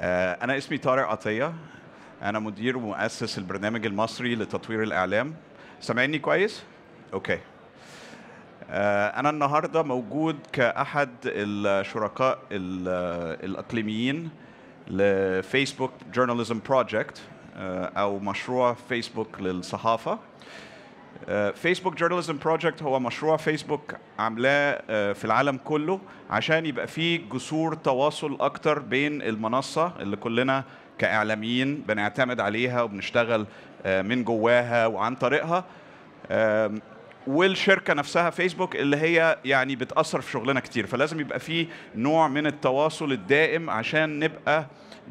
آه، أنا اسمي طارق عطية أنا مدير ومؤسس البرنامج المصري لتطوير الإعلام سامعني كويس؟ أوكي آه، أنا النهاردة موجود كأحد الشركاء الإقليميين لفيسبوك جورناليزم بروجكت آه، أو مشروع فيسبوك للصحافة فيسبوك جورناليزم بروجكت هو مشروع فيسبوك عاملاه آه، في العالم كله عشان يبقى فيه جسور تواصل اكتر بين المنصه اللي كلنا كاعلاميين بنعتمد عليها وبنشتغل آه، من جواها وعن طريقها والشركه نفسها فيسبوك اللي هي يعني بتاثر في شغلنا كتير فلازم يبقى فيه نوع من التواصل الدائم عشان نبقى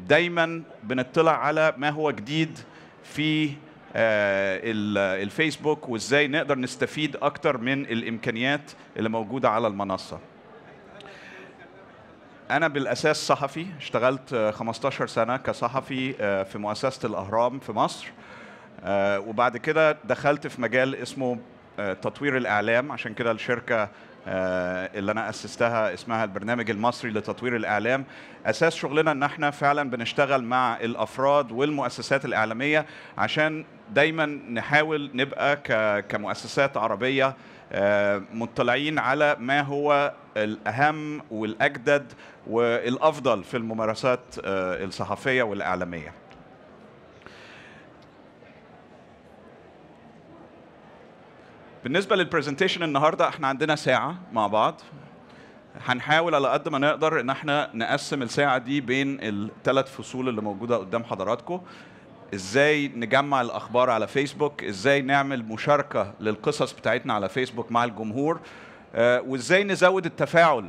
دايما بنطلع على ما هو جديد في آه، الفيسبوك وازاي نقدر نستفيد اكتر من الامكانيات اللي موجوده على المنصه انا بالاساس صحفي اشتغلت 15 سنه كصحفي آه، في مؤسسه الاهرام في مصر آه، وبعد كده دخلت في مجال اسمه تطوير الاعلام عشان كده الشركه اللي انا اسستها اسمها البرنامج المصري لتطوير الاعلام اساس شغلنا ان احنا فعلا بنشتغل مع الافراد والمؤسسات الاعلاميه عشان دايما نحاول نبقى كمؤسسات عربيه آه، مطلعين على ما هو الاهم والاجدد والافضل في الممارسات آه، الصحفيه والاعلاميه بالنسبه للبرزنتيشن النهارده احنا عندنا ساعه مع بعض هنحاول على قد ما نقدر ان احنا نقسم الساعه دي بين الثلاث فصول اللي موجوده قدام حضراتكم ازاي نجمع الاخبار على فيسبوك ازاي نعمل مشاركه للقصص بتاعتنا على فيسبوك مع الجمهور آه، وازاي نزود التفاعل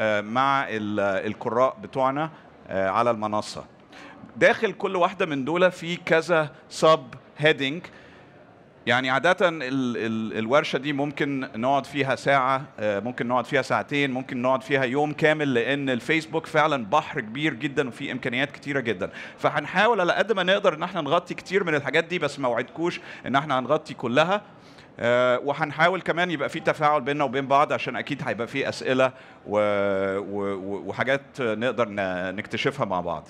آه، مع القراء بتوعنا آه، على المنصه داخل كل واحده من دول في كذا سب هيدنج يعني عادة ال ال الورشة دي ممكن نقعد فيها ساعة آه، ممكن نقعد فيها ساعتين ممكن نقعد فيها يوم كامل لأن الفيسبوك فعلا بحر كبير جدا وفيه إمكانيات كتيرة جدا فهنحاول على قد ما نقدر إن احنا نغطي كتير من الحاجات دي بس ما وعدكوش إن احنا هنغطي كلها آه، وهنحاول كمان يبقى في تفاعل بيننا وبين بعض عشان اكيد هيبقى في اسئله و... و... وحاجات نقدر نكتشفها مع بعض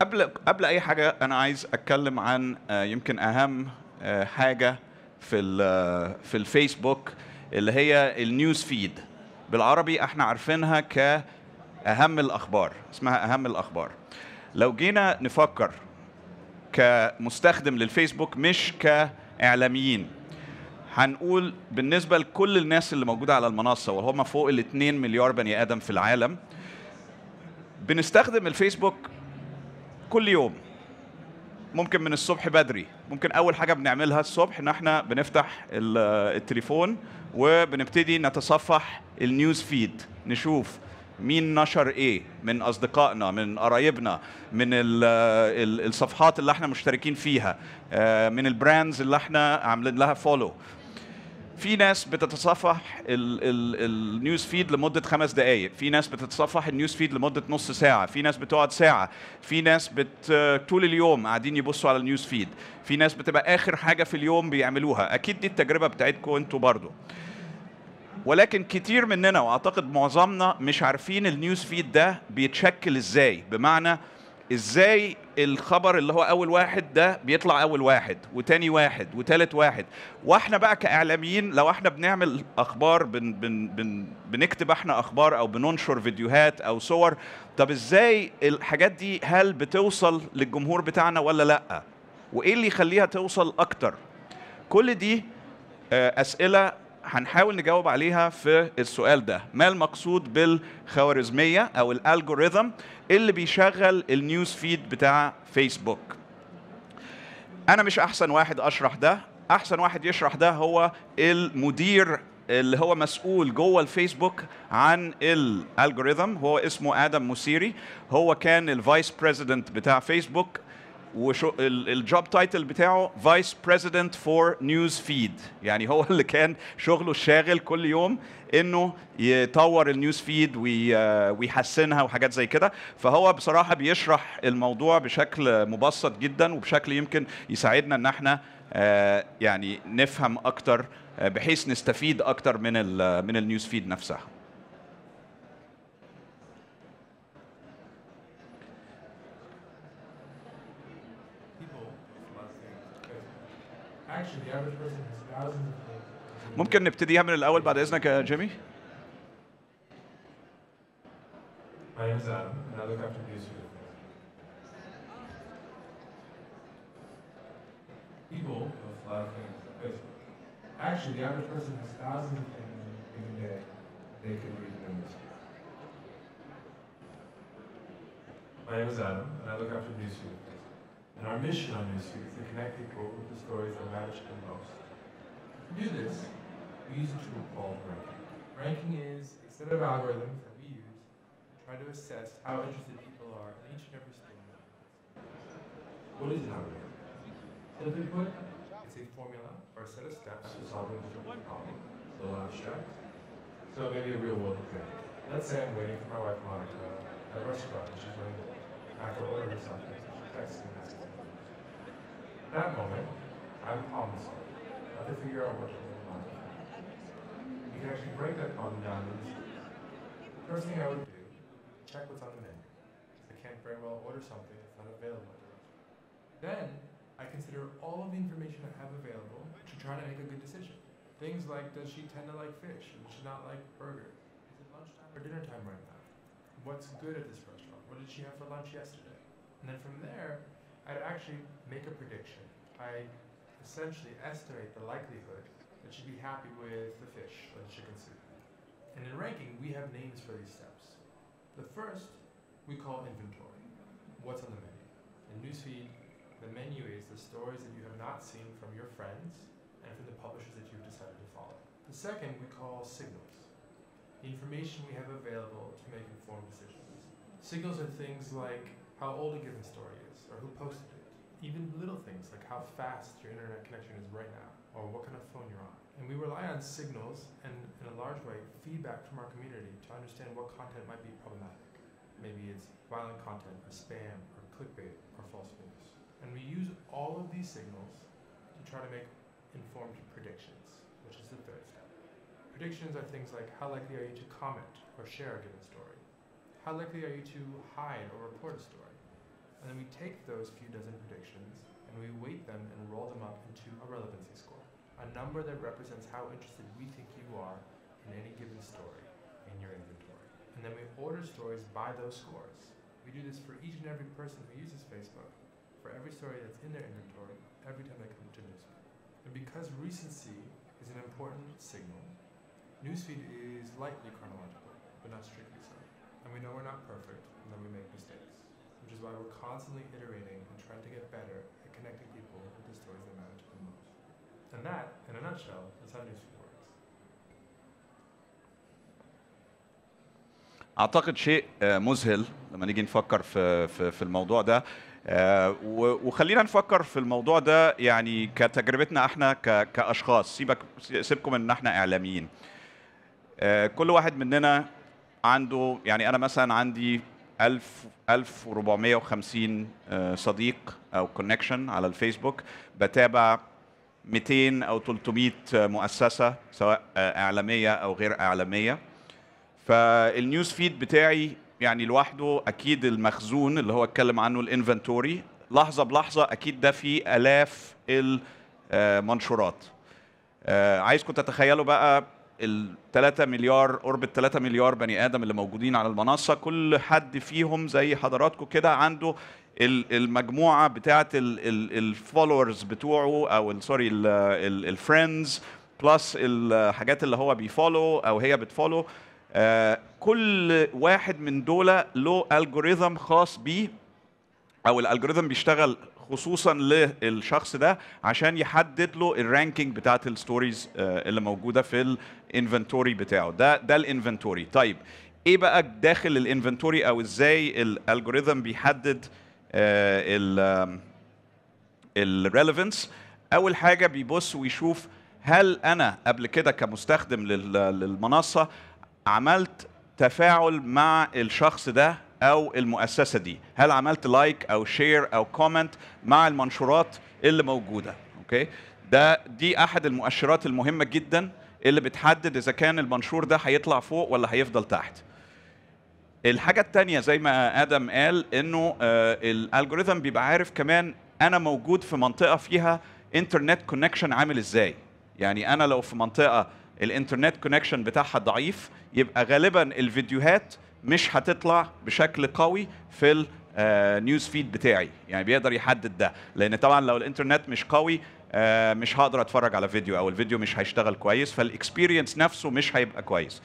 قبل قبل اي حاجه انا عايز اتكلم عن آه، يمكن اهم آه، حاجه في آه، في الفيسبوك اللي هي النيوز فيد بالعربي احنا عارفينها كأهم الاخبار اسمها اهم الاخبار لو جينا نفكر كمستخدم للفيسبوك مش كاعلاميين هنقول بالنسبه لكل الناس اللي موجوده على المنصه وهم فوق ال 2 مليار بني ادم في العالم بنستخدم الفيسبوك كل يوم ممكن من الصبح بدري ممكن اول حاجه بنعملها الصبح ان احنا بنفتح التليفون وبنبتدي نتصفح النيوز فيد نشوف مين نشر ايه من اصدقائنا من قرايبنا من الصفحات اللي احنا مشتركين فيها آه، من البراندز اللي احنا عاملين لها فولو في ناس بتتصفح النيوز فيد لمده خمس دقائق في ناس بتتصفح النيوز فيد لمده نص ساعه في ناس بتقعد ساعه في ناس بت طول اليوم قاعدين يبصوا على النيوز فيد في ناس بتبقى اخر حاجه في اليوم بيعملوها اكيد دي التجربه بتاعتكم انتوا برضو ولكن كتير مننا واعتقد معظمنا مش عارفين النيوز فيد ده بيتشكل ازاي بمعنى ازاي الخبر اللي هو اول واحد ده بيطلع اول واحد وتاني واحد وتالت واحد واحنا بقى كاعلاميين لو احنا بنعمل اخبار بن بن بن بنكتب احنا اخبار او بننشر فيديوهات او صور طب ازاي الحاجات دي هل بتوصل للجمهور بتاعنا ولا لا وايه اللي يخليها توصل اكتر كل دي آه، اسئله هنحاول نجاوب عليها في السؤال ده ما المقصود بالخوارزميه او الالجوريثم اللي بيشغل النيوز فيد بتاع فيسبوك انا مش احسن واحد اشرح ده احسن واحد يشرح ده هو المدير اللي هو مسؤول جوه الفيسبوك عن الالجوريثم هو اسمه ادم موسيري هو كان الفايس بريزيدنت بتاع فيسبوك وشو الجوب تايتل بتاعه فايس بريزيدنت فور نيوز فيد يعني هو اللي كان شغله الشاغل كل يوم انه يطور النيوز فيد ويحسنها وحاجات زي كده فهو بصراحه بيشرح الموضوع بشكل مبسط جدا وبشكل يمكن يساعدنا ان احنا آه، يعني نفهم اكتر آه، بحيث نستفيد اكتر من من النيوز فيد نفسها ممكن نبتديها من الأول بعد إذنك يا جيمي؟ My name is Adam, and I look after these people Facebook. Actually, the average person has thousands of things in day they read My name is Adam, and I look after newsfeed. And our mission on this is to connect people with the stories that matter to them most. To do this, we use a tool called ranking. Ranking is a set of algorithms that we use to try to assess how interested people are in each and every story. What is an algorithm? Simply put, it's a formula or a set of steps to solve a different problem. It's a little abstract. So maybe a real world example. Let's say I'm waiting for my wife Monica at a restaurant and she's waiting after order something that moment, I would promise I not to figure out what to do You can actually break that problem down into First thing I would do, check what's on the menu. I can't very well order something that's not available. Then, I consider all of the information I have available to try to make a good decision. Things like, does she tend to like fish? Does she not like burgers? Is it lunchtime or dinner time right now? What's good at this restaurant? What did she have for lunch yesterday? And then from there, I'd actually make a prediction. I essentially estimate the likelihood that she'd be happy with the fish or the chicken soup. And in ranking, we have names for these steps. The first we call inventory. What's on the menu? In Newsfeed, the menu is the stories that you have not seen from your friends and from the publishers that you've decided to follow. The second we call signals. The information we have available to make informed decisions. Signals are things like how old a given story is, or who posted it. Even little things like how fast your internet connection is right now, or what kind of phone you're on. And we rely on signals and, in a large way, feedback from our community to understand what content might be problematic. Maybe it's violent content, or spam, or clickbait, or false news. And we use all of these signals to try to make informed predictions, which is the third step. Predictions are things like how likely are you to comment or share a given story? How likely are you to hide or report a story? And then we take those few dozen predictions and we weight them and roll them up into a relevancy score, a number that represents how interested we think you are in any given story in your inventory. And then we order stories by those scores. We do this for each and every person who uses Facebook, for every story that's in their inventory, every time they come to Newsfeed. And because recency is an important signal, Newsfeed is lightly chronological, but not strictly so. And we know we're not perfect, and that we make mistakes. which is why we're constantly iterating and trying to get better at connecting people with the stories that matter to them most. And that, in a nutshell, is how Newsfeed works. اعتقد شيء مذهل لما نيجي نفكر في في الموضوع ده وخلينا نفكر في الموضوع ده يعني كتجربتنا احنا كاشخاص سيبك سيبكم ان احنا اعلاميين كل واحد مننا عنده يعني انا مثلا عندي ألف ألف 1000 وخمسين آه، صديق او كونكشن على الفيسبوك بتابع 200 او 300 مؤسسه سواء آه، اعلاميه او غير اعلاميه فالنيوز فيد بتاعي يعني لوحده اكيد المخزون اللي هو اتكلم عنه الانفنتوري لحظه بلحظه اكيد ده في الاف المنشورات آه، عايزكم تتخيلوا بقى ال 3 مليار قرب ال 3 مليار بني ادم اللي موجودين على المنصه كل حد فيهم زي حضراتكم كده عنده المجموعه بتاعه الفولورز بتوعه او سوري الفريندز بلس الحاجات اللي هو بيفولو او هي بتفولو آه، كل واحد من دول له الجوريزم خاص بيه او الالجوريزم بيشتغل خصوصا للشخص ده عشان يحدد له الرانكينج بتاعت الستوريز آه، اللي موجوده في الانفنتوري بتاعه ده ده الانفنتوري طيب ايه بقى داخل الانفنتوري او ازاي الالجوريثم بيحدد آه، ال الريليفنس اول حاجه بيبص ويشوف هل انا قبل كده كمستخدم للمنصه عملت تفاعل مع الشخص ده او المؤسسه دي هل عملت لايك او شير او كومنت مع المنشورات اللي موجوده اوكي ده دي احد المؤشرات المهمه جدا اللي بتحدد اذا كان المنشور ده هيطلع فوق ولا هيفضل تحت الحاجه الثانيه زي ما ادم قال انه آه الالجوريثم بيبقى عارف كمان انا موجود في منطقه فيها انترنت كونكشن عامل ازاي يعني انا لو في منطقه الانترنت كونكشن بتاعها ضعيف يبقى غالبا الفيديوهات مش هتطلع بشكل قوي في النيوز فيد آه، بتاعي يعني بيقدر يحدد ده لان طبعا لو الانترنت مش قوي آه، مش هقدر اتفرج على فيديو او الفيديو مش هيشتغل كويس فالاكسبيرينس نفسه مش هيبقى كويس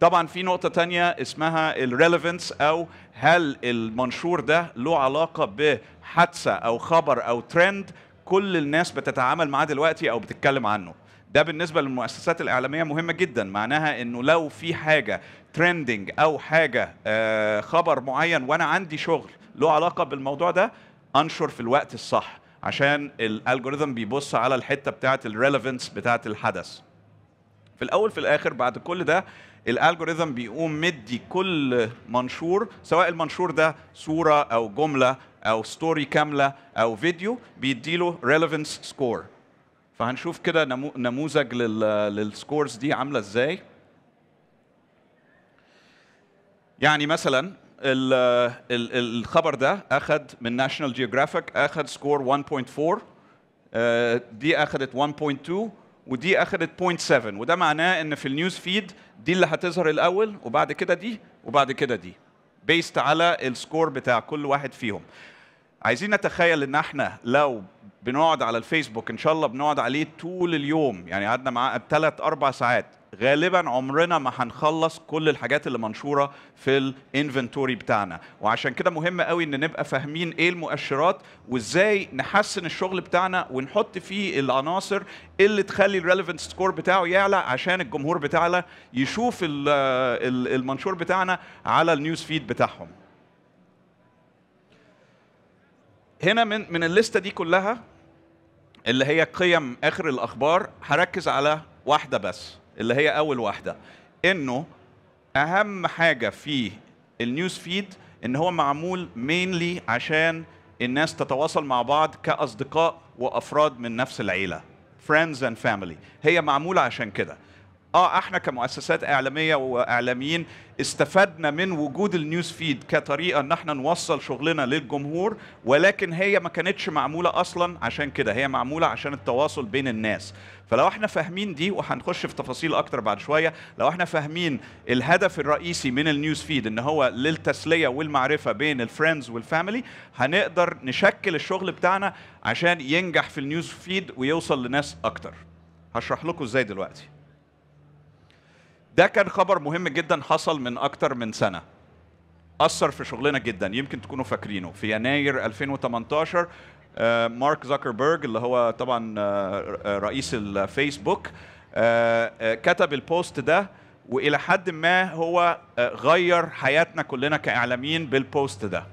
طبعا في نقطة تانية اسمها الريليفنس أو هل المنشور ده له علاقة بحادثة أو خبر أو ترند كل الناس بتتعامل معاه دلوقتي أو بتتكلم عنه ده بالنسبة للمؤسسات الإعلامية مهمة جدا معناها إنه لو في حاجة ترندنج او حاجه آه، خبر معين وانا عندي شغل له علاقه بالموضوع ده انشر في الوقت الصح عشان الالجوريثم بيبص على الحته بتاعه الريليفنس بتاعه الحدث في الاول في الاخر بعد كل ده الالجوريثم بيقوم مدي كل منشور سواء المنشور ده صوره او جمله او ستوري كامله او فيديو بيديله ريليفنس سكور فهنشوف كده نموذج للسكورز دي عامله ازاي يعني مثلا الخبر ده اخذ من ناشونال جيوغرافيك اخذ سكور 1.4 آه، دي اخذت 1.2 ودي اخذت 0.7 وده معناه ان في النيوز فيد دي اللي هتظهر الاول وبعد كده دي وبعد كده دي بيست على السكور بتاع كل واحد فيهم عايزين نتخيل ان احنا لو بنقعد على الفيسبوك ان شاء الله بنقعد عليه طول اليوم يعني قعدنا معاه ثلاث اربع ساعات غالبا عمرنا ما هنخلص كل الحاجات اللي منشوره في الانفنتوري بتاعنا وعشان كده مهم قوي ان نبقى فاهمين ايه المؤشرات وازاي نحسن الشغل بتاعنا ونحط فيه العناصر اللي تخلي الريليفنت سكور بتاعه يعلى عشان الجمهور بتاعنا يشوف المنشور بتاعنا على النيوز فيد بتاعهم هنا من من الليسته دي كلها اللي هي قيم اخر الاخبار هركز على واحده بس اللي هي اول واحده انه اهم حاجه في النيوز فيد ان هو معمول مينلي عشان الناس تتواصل مع بعض كاصدقاء وافراد من نفس العيله فريندز اند فاميلي هي معموله عشان كده اه احنا كمؤسسات اعلاميه واعلاميين استفدنا من وجود النيوز فيد كطريقه ان احنا نوصل شغلنا للجمهور ولكن هي ما كانتش معموله اصلا عشان كده هي معموله عشان التواصل بين الناس فلو احنا فاهمين دي وهنخش في تفاصيل اكتر بعد شويه لو احنا فاهمين الهدف الرئيسي من النيوز فيد ان هو للتسليه والمعرفه بين الفريندز والفاميلي هنقدر نشكل الشغل بتاعنا عشان ينجح في النيوز فيد ويوصل لناس اكتر هشرح لكم ازاي دلوقتي ده كان خبر مهم جدا حصل من اكتر من سنه اثر في شغلنا جدا يمكن تكونوا فاكرينه في يناير 2018 آه، مارك زكربرج اللي هو طبعا آه، آه، رئيس الفيسبوك كتب البوست ده والى حد ما هو غير حياتنا كلنا كاعلاميين بالبوست ده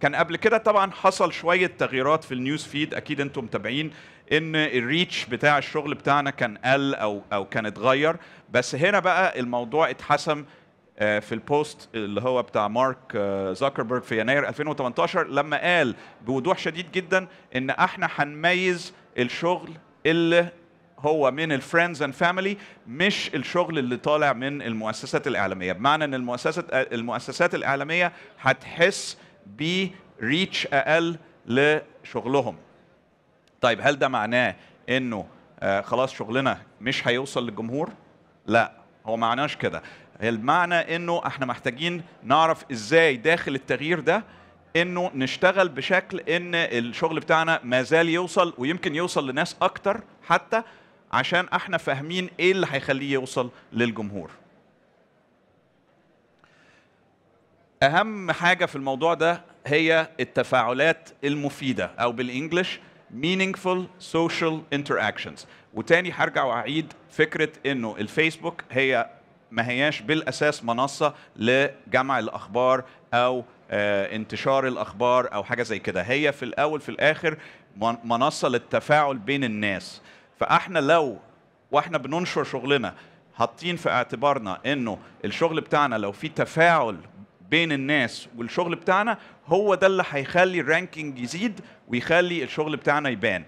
كان قبل كده طبعا حصل شويه تغييرات في النيوز فيد اكيد انتم متابعين ان الريتش بتاع الشغل بتاعنا كان قل او او كان اتغير بس هنا بقى الموضوع اتحسم آه، في البوست اللي هو بتاع مارك آه، زكربرج في يناير 2018 لما قال بوضوح شديد جدا ان احنا هنميز الشغل اللي هو من الفريندز اند فاميلي مش الشغل اللي طالع من المؤسسات الاعلاميه بمعنى ان المؤسسات آه، المؤسسات الاعلاميه هتحس بريتش اقل لشغلهم طيب هل ده معناه انه خلاص شغلنا مش هيوصل للجمهور لا هو معناش كده المعنى انه احنا محتاجين نعرف ازاي داخل التغيير ده انه نشتغل بشكل ان الشغل بتاعنا ما زال يوصل ويمكن يوصل لناس اكتر حتى عشان احنا فاهمين ايه اللي هيخليه يوصل للجمهور اهم حاجه في الموضوع ده هي التفاعلات المفيده او بالانجلش meaningful social interactions وتاني هرجع واعيد فكره انه الفيسبوك هي ما هياش بالاساس منصه لجمع الاخبار او آه، انتشار الاخبار او حاجه زي كده هي في الاول في الاخر منصه للتفاعل بين الناس فاحنا لو واحنا بننشر شغلنا حاطين في اعتبارنا انه الشغل بتاعنا لو في تفاعل بين الناس والشغل بتاعنا هو ده اللي هيخلي الرانكينج يزيد ويخلي الشغل بتاعنا يبان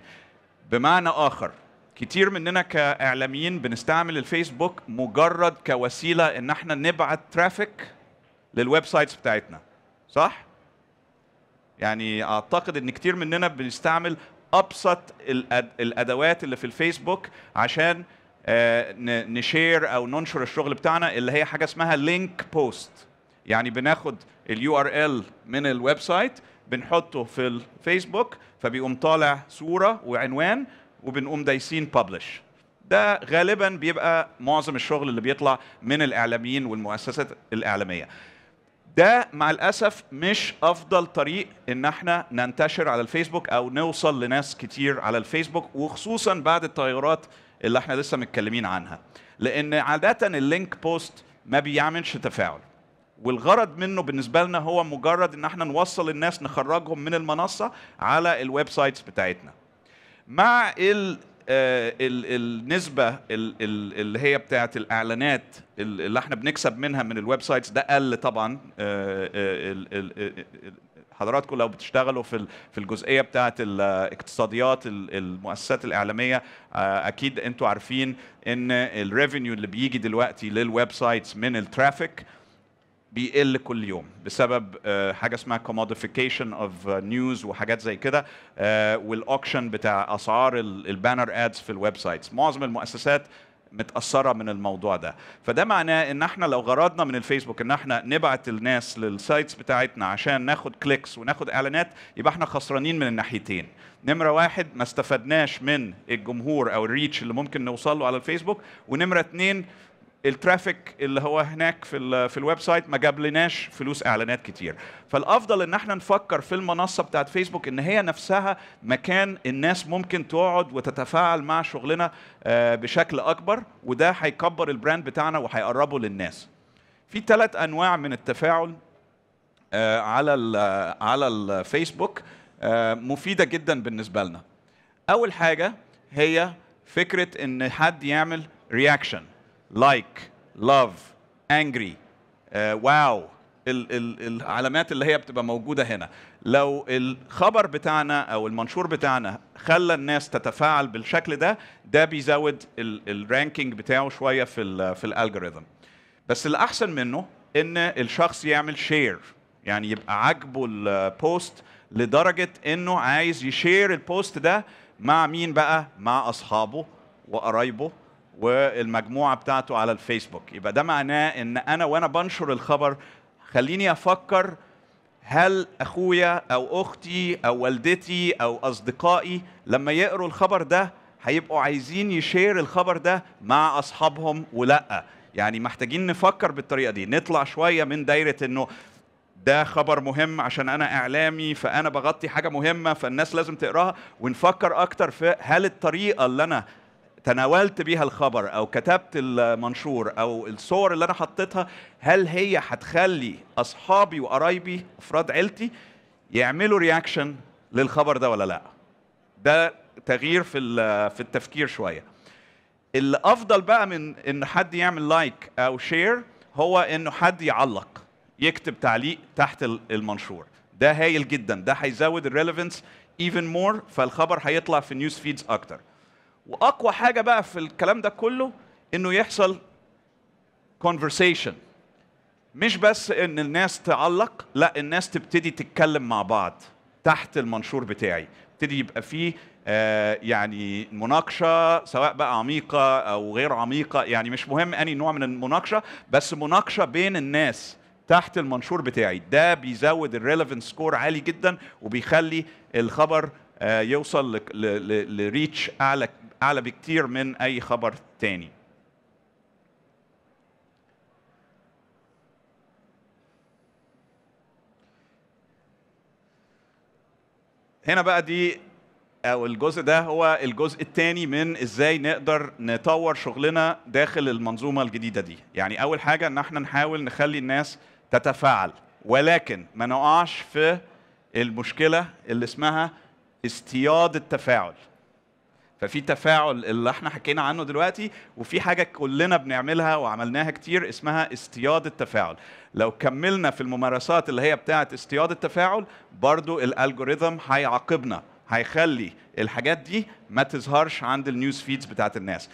بمعنى اخر كتير مننا كاعلاميين بنستعمل الفيسبوك مجرد كوسيله ان احنا نبعت ترافيك للويب سايتس بتاعتنا صح يعني اعتقد ان كتير مننا بنستعمل ابسط الادوات اللي في الفيسبوك عشان آه، نشير او ننشر الشغل بتاعنا اللي هي حاجه اسمها لينك بوست يعني بناخد اليو ار ال من الويب سايت بنحطه في الفيسبوك فبيقوم طالع صوره وعنوان وبنقوم دايسين ببلش ده غالبا بيبقى معظم الشغل اللي بيطلع من الاعلاميين والمؤسسات الاعلاميه ده مع الاسف مش افضل طريق ان احنا ننتشر على الفيسبوك او نوصل لناس كتير على الفيسبوك وخصوصا بعد التغيرات اللي احنا لسه متكلمين عنها لان عاده اللينك بوست ما بيعملش تفاعل والغرض منه بالنسبه لنا هو مجرد ان احنا نوصل الناس نخرجهم من المنصه على الويب سايتس بتاعتنا مع ال آه، النسبة اللي هي بتاعة الإعلانات اللي احنا بنكسب منها من الويب سايتس ده قل طبعا آه، آه، حضراتكم لو بتشتغلوا في في الجزئيه بتاعه الاقتصاديات المؤسسات الاعلاميه اكيد انتوا عارفين ان الريفينيو اللي بيجي دلوقتي للويب سايتس من الترافيك بيقل كل يوم بسبب آه، حاجه اسمها كوموديفيكيشن اوف نيوز وحاجات زي كده آه، والاوكشن بتاع اسعار البانر ادز في الويب سايتس معظم المؤسسات متاثره من الموضوع ده فده معناه ان احنا لو غرضنا من الفيسبوك ان احنا نبعت الناس للسايتس بتاعتنا عشان ناخد كليكس وناخد اعلانات يبقى احنا خسرانين من الناحيتين نمرة واحد ما استفدناش من الجمهور أو الريتش اللي ممكن نوصل له على الفيسبوك ونمرة اتنين الترافيك اللي هو هناك في الـ في الويب سايت ما جابلناش فلوس اعلانات كتير فالافضل ان احنا نفكر في المنصه بتاعت فيسبوك ان هي نفسها مكان الناس ممكن تقعد وتتفاعل مع شغلنا آه، بشكل اكبر وده هيكبر البراند بتاعنا وهيقربه للناس في ثلاث انواع من التفاعل آه، على الـ آه، على الفيسبوك مفيده جدا بالنسبه لنا اول حاجه هي فكره ان حد يعمل رياكشن لايك لاف انجري واو العلامات اللي هي بتبقى موجوده هنا لو الخبر بتاعنا او المنشور بتاعنا خلى الناس تتفاعل بالشكل ده ده بيزود الرانكينج بتاعه شويه في الـ في الالجوريثم بس الاحسن منه ان الشخص يعمل شير يعني يبقى عاجبه البوست لدرجه انه عايز يشير البوست ده مع مين بقى مع اصحابه وقرايبه والمجموعه بتاعته على الفيسبوك يبقى ده معناه ان انا وانا بنشر الخبر خليني افكر هل اخويا او اختي او والدتي او اصدقائي لما يقروا الخبر ده هيبقوا عايزين يشير الخبر ده مع اصحابهم ولا يعني محتاجين نفكر بالطريقه دي نطلع شويه من دايره انه ده خبر مهم عشان انا اعلامي فانا بغطي حاجه مهمه فالناس لازم تقراها ونفكر اكتر في هل الطريقه اللي انا تناولت بيها الخبر او كتبت المنشور او الصور اللي انا حطيتها هل هي هتخلي اصحابي وقرايبي افراد عيلتي يعملوا رياكشن للخبر ده ولا لا ده تغيير في في التفكير شويه الافضل بقى من ان حد يعمل لايك like او شير هو انه حد يعلق يكتب تعليق تحت المنشور ده هايل جدا ده هيزود الريليفنس ايفن مور فالخبر هيطلع في نيوز فيدز اكتر واقوى حاجه بقى في الكلام ده كله انه يحصل conversation مش بس ان الناس تعلق لا الناس تبتدي تتكلم مع بعض تحت المنشور بتاعي يبتدي يبقى فيه آه يعني مناقشه سواء بقى عميقه او غير عميقه يعني مش مهم اني نوع من المناقشه بس مناقشه بين الناس تحت المنشور بتاعي ده بيزود الريليفنس سكور عالي جدا وبيخلي الخبر آه يوصل لريتش اعلى اعلى بكتير من اي خبر تاني هنا بقى دي او الجزء ده هو الجزء الثاني من ازاي نقدر نطور شغلنا داخل المنظومه الجديده دي يعني اول حاجه ان احنا نحاول نخلي الناس تتفاعل ولكن ما نقعش في المشكله اللي اسمها اصطياد التفاعل ففي تفاعل اللي احنا حكينا عنه دلوقتي وفي حاجه كلنا بنعملها وعملناها كتير اسمها اصطياد التفاعل لو كملنا في الممارسات اللي هي بتاعت اصطياد التفاعل برضو الالجوريثم هيعاقبنا هيخلي الحاجات دي ما تظهرش عند النيوز فيدز بتاعت الناس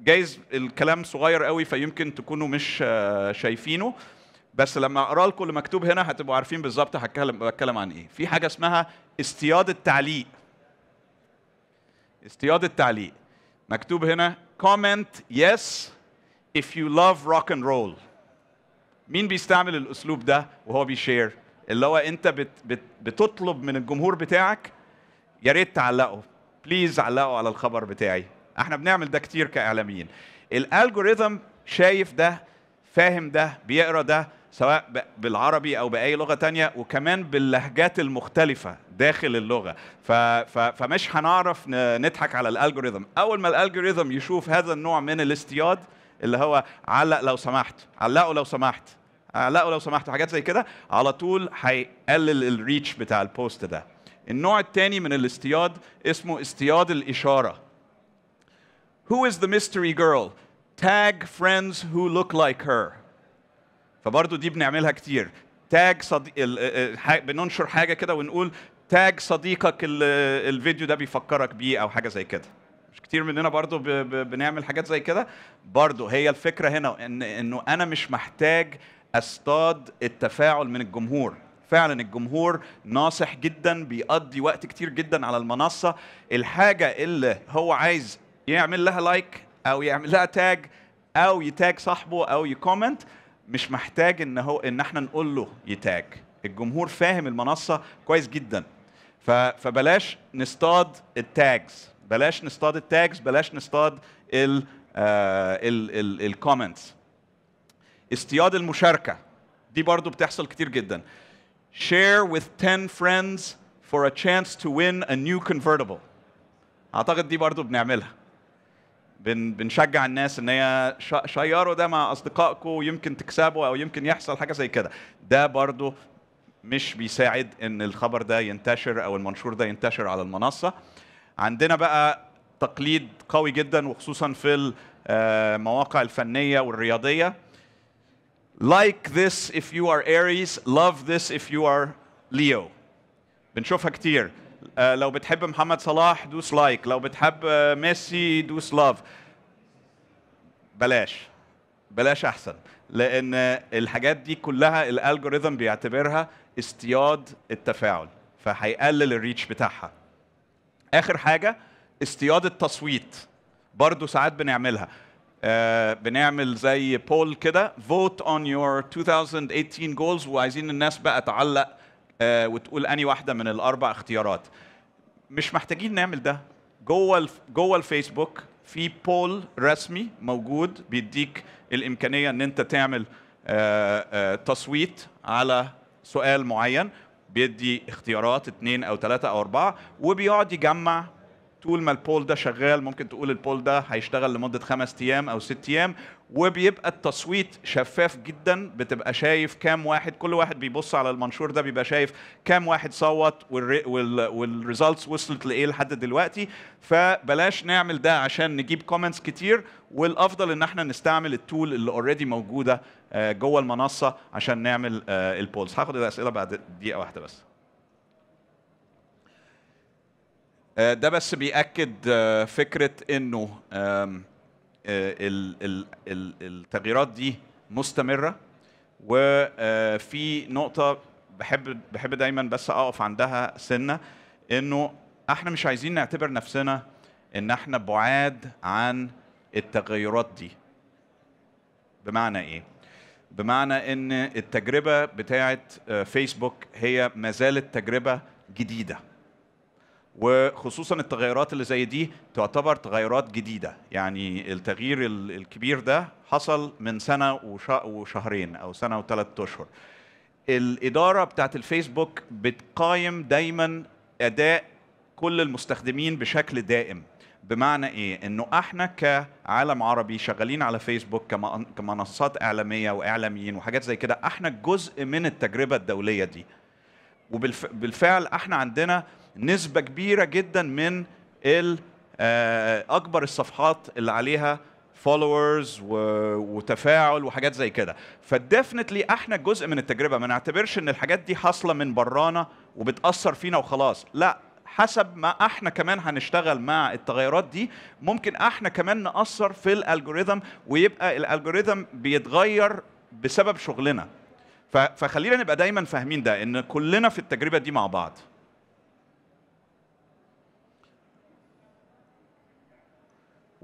جايز الكلام صغير قوي فيمكن تكونوا مش آه، شايفينه بس لما اقرا لكم اللي مكتوب هنا هتبقوا عارفين بالظبط هتكلم بتكلم عن ايه في حاجه اسمها اصطياد التعليق اصطياد التعليق مكتوب هنا comment yes if you love rock and roll مين بيستعمل الاسلوب ده وهو بيشير اللي هو انت بت بت بتطلب من الجمهور بتاعك يا ريت تعلقوا بليز علقوا على الخبر بتاعي احنا بنعمل ده كتير كاعلاميين الالجوريثم شايف ده فاهم ده بيقرا ده سواء بالعربي او باي لغه تانية وكمان باللهجات المختلفه داخل اللغه فمش هنعرف نضحك على الالجوريثم اول ما الالجوريثم يشوف هذا النوع من الاصطياد اللي هو علق لو سمحت علقوا لو سمحت علقوا لو سمحت حاجات زي كده على طول هيقلل الريتش بتاع البوست ده النوع الثاني من الاصطياد اسمه اصطياد الاشاره Who is the mystery girl? Tag friends who look like her. فبرضه دي بنعملها كتير تاج صديق بننشر حاجه كده ونقول تاج صديقك الفيديو ده بيفكرك بيه او حاجه زي كده مش كتير مننا برضو بنعمل حاجات زي كده برضو هي الفكره هنا ان انه انا مش محتاج اصطاد التفاعل من الجمهور فعلا الجمهور ناصح جدا بيقضي وقت كتير جدا على المنصه الحاجه اللي هو عايز يعمل لها لايك او يعمل لها تاج او يتاج صاحبه او يكومنت مش محتاج ان هو ان احنا نقول له يتاج الجمهور فاهم المنصه كويس جدا فبلاش نصطاد التاجز بلاش نصطاد التاجز بلاش نصطاد ال آه، الكومنتس اصطياد المشاركه دي برضو بتحصل كتير جدا share with 10 friends for a chance to win a new convertible اعتقد دي برضو بنعملها بن بنشجع الناس ان هي شيروا ده مع اصدقائكم ويمكن تكسبوا او يمكن يحصل حاجه زي كده ده برضو مش بيساعد ان الخبر ده ينتشر او المنشور ده ينتشر على المنصه عندنا بقى تقليد قوي جدا وخصوصا في المواقع آه، الفنيه والرياضيه like this if you are Aries love this if you are Leo بنشوفها كتير آه، لو بتحب محمد صلاح دوس لايك لو بتحب آه، ميسي دوس لاف بلاش بلاش احسن لان الحاجات دي كلها الالجوريثم بيعتبرها اصطياد التفاعل فهيقلل الريتش بتاعها اخر حاجه اصطياد التصويت برضه ساعات بنعملها آه بنعمل زي بول كده فوت اون يور 2018 جولز وعايزين الناس بقى تعلق آه، وتقول اني واحده من الاربع اختيارات مش محتاجين نعمل ده جوه جوه الفيسبوك في بول رسمي موجود بيديك الامكانيه ان انت تعمل آه، آه، تصويت على سؤال معين بيدي اختيارات اثنين او ثلاثه او اربعه وبيقعد يجمع طول ما البول ده شغال ممكن تقول البول ده هيشتغل لمده خمس ايام او ست ايام وبيبقى التصويت شفاف جدا بتبقى شايف كام واحد كل واحد بيبص على المنشور ده بيبقى شايف كام واحد صوت والريزلتس وصلت لايه لحد دلوقتي فبلاش نعمل ده عشان نجيب كومنتس كتير والافضل ان احنا نستعمل التول اللي اوريدي موجوده آه، جوه المنصه عشان نعمل آه، البولز هاخد الاسئله بعد دقيقه واحده بس آه، ده بس بيأكد فكرة إنه آه، التغييرات دي مستمره وفي آه، نقطه بحب بحب دايما بس اقف عندها سنه انه احنا مش عايزين نعتبر نفسنا ان احنا بعاد عن التغيرات دي بمعنى ايه بمعنى ان التجربه بتاعه آه، فيسبوك هي ما زالت تجربه جديده وخصوصا التغيرات اللي زي دي تعتبر تغيرات جديده يعني التغيير الكبير ده حصل من سنه وشهرين او سنه وثلاث اشهر الاداره بتاعت الفيسبوك بتقايم دايما اداء كل المستخدمين بشكل دائم بمعنى ايه انه احنا كعالم عربي شغالين على فيسبوك كمنصات اعلاميه واعلاميين وحاجات زي كده احنا جزء من التجربه الدوليه دي وبالفعل احنا عندنا نسبه كبيره جدا من آه، اكبر الصفحات اللي عليها فولورز وتفاعل وحاجات زي كده فديفنتلي احنا جزء من التجربه ما نعتبرش ان الحاجات دي حاصله من برانا وبتاثر فينا وخلاص لا حسب ما احنا كمان هنشتغل مع التغيرات دي ممكن احنا كمان ناثر في الالجوريثم ويبقى الالجوريثم بيتغير بسبب شغلنا فخلينا نبقى دايما فاهمين ده ان كلنا في التجربه دي مع بعض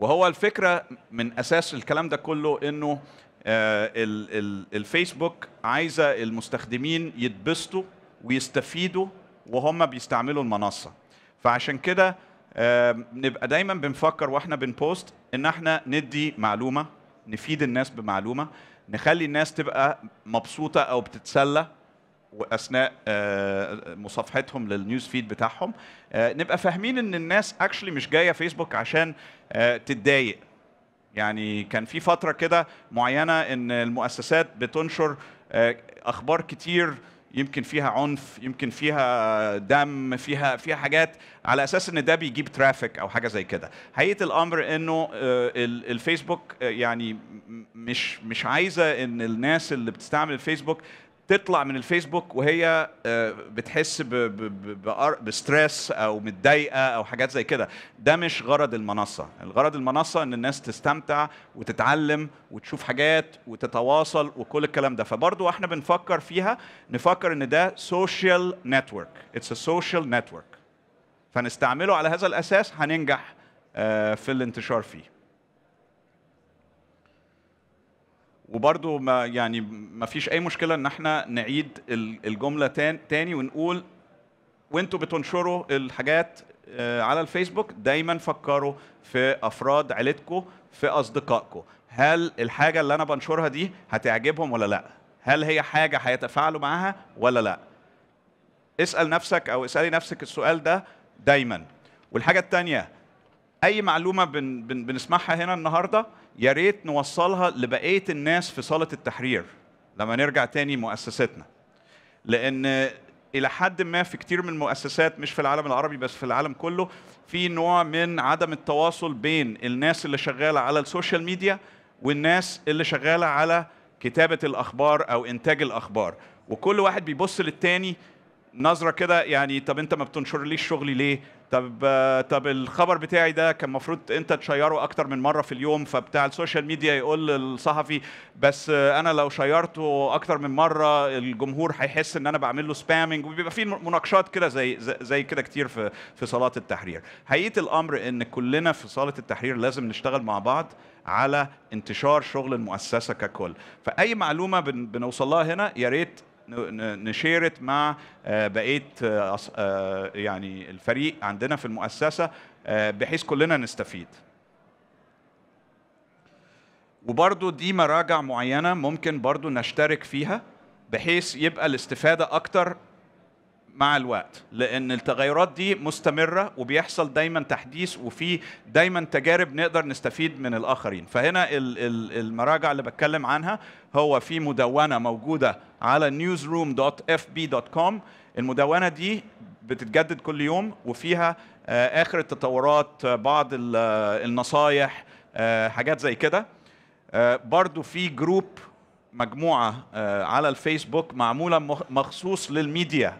وهو الفكره من اساس الكلام ده كله انه آه، الفيسبوك عايزه المستخدمين يتبسطوا ويستفيدوا وهم بيستعملوا المنصه فعشان كده آه، نبقى دايما بنفكر واحنا بنبوست ان احنا ندي معلومه نفيد الناس بمعلومه نخلي الناس تبقى مبسوطه او بتتسلى واثناء آه، مصافحتهم للنيوز فيد بتاعهم آه، نبقى فاهمين ان الناس اكشلي مش جايه فيسبوك عشان آه، تتضايق يعني كان في فتره كده معينه ان المؤسسات بتنشر اخبار كتير يمكن فيها عنف يمكن فيها دم فيها فيها حاجات على اساس ان ده بيجيب ترافيك او حاجه زي كده حقيقه الامر انه الفيسبوك يعني مش مش عايزه ان الناس اللي بتستعمل الفيسبوك تطلع من الفيسبوك وهي آه، بتحس بستريس او متضايقه او حاجات زي كده ده مش غرض المنصه الغرض المنصه ان الناس تستمتع وتتعلم وتشوف حاجات وتتواصل وكل الكلام ده فبرضه احنا بنفكر فيها نفكر ان ده سوشيال نتورك اتس ا سوشيال نتورك فنستعمله على هذا الاساس هننجح آه، في الانتشار فيه وبرضه ما يعني ما فيش اي مشكله ان احنا نعيد الجمله تاني ونقول وانتوا بتنشروا الحاجات آه، على الفيسبوك دايما فكروا في افراد عيلتكم في اصدقائكم هل الحاجه اللي انا بنشرها دي هتعجبهم ولا لا هل هي حاجه هيتفاعلوا معاها ولا لا اسال نفسك او اسالي نفسك السؤال ده دايما والحاجه الثانيه اي معلومه بن بن بنسمعها هنا النهارده يا ريت نوصلها لبقيه الناس في صاله التحرير لما نرجع تاني مؤسستنا لان الى حد ما في كتير من المؤسسات مش في العالم العربي بس في العالم كله في نوع من عدم التواصل بين الناس اللي شغاله على السوشيال ميديا والناس اللي شغاله على كتابه الاخبار او انتاج الاخبار وكل واحد بيبص للتاني نظره كده يعني طب انت ما بتنشرليش شغلي ليه طب طب الخبر بتاعي ده كان المفروض انت تشيره اكتر من مره في اليوم فبتاع السوشيال ميديا يقول للصحفي بس انا لو شيرته اكتر من مره الجمهور هيحس ان انا بعمل له سبامنج وبيبقى في مناقشات كده زي زي كده كتير في في صلاه التحرير حقيقه الامر ان كلنا في صلاه التحرير لازم نشتغل مع بعض على انتشار شغل المؤسسه ككل فاي معلومه بنوصل لها هنا يا ريت نشيرت مع آه، بقيه آه، آه، يعني الفريق عندنا في المؤسسه بحيث كلنا نستفيد وبرضو دي مراجع معينة ممكن برضو نشترك فيها بحيث يبقى الاستفادة أكتر مع الوقت لان التغيرات دي مستمره وبيحصل دايما تحديث وفي دايما تجارب نقدر نستفيد من الاخرين فهنا المراجع اللي بتكلم عنها هو في مدونه موجوده على newsroom.fb.com المدونه دي بتتجدد كل يوم وفيها آه، اخر التطورات آه، بعض آه، النصايح حاجات زي كده برضو في جروب مجموعه على الفيسبوك معموله مخصوص للميديا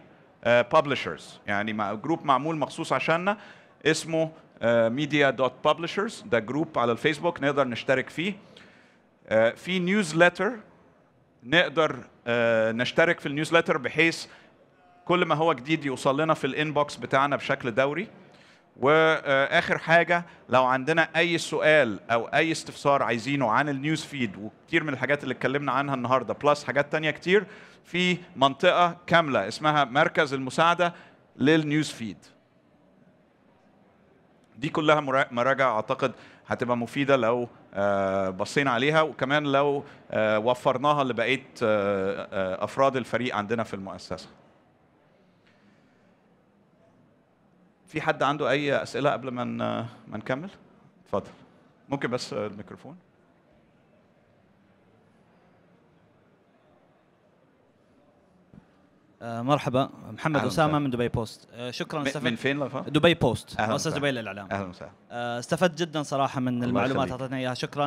ببلشرز آه، يعني مع جروب معمول مخصوص عشاننا اسمه ميديا دوت ببلشرز ده جروب على الفيسبوك نقدر نشترك فيه آه، في نيوزلتر نقدر آه، نشترك في النيوزلتر بحيث كل ما هو جديد يوصل لنا في الانبوكس بتاعنا بشكل دوري واخر حاجه لو عندنا اي سؤال او اي استفسار عايزينه عن النيوز فيد وكتير من الحاجات اللي اتكلمنا عنها النهارده بلس حاجات تانية كتير في منطقه كامله اسمها مركز المساعده للنيوز فيد دي كلها مراجع اعتقد هتبقى مفيده لو آه، بصينا عليها وكمان لو آه، وفرناها لبقيه آه، افراد الفريق عندنا في المؤسسه في حد عنده اي اسئله قبل ما نكمل اتفضل ممكن بس الميكروفون آه، مرحبا محمد اسامه من دبي بوست آه، شكرا استفدت من فين لفا؟ دبي بوست مؤسسه دبي للاعلام اهلا وسهلا آه، استفدت جدا صراحه من المعلومات اعطيتنا اياها شكرا.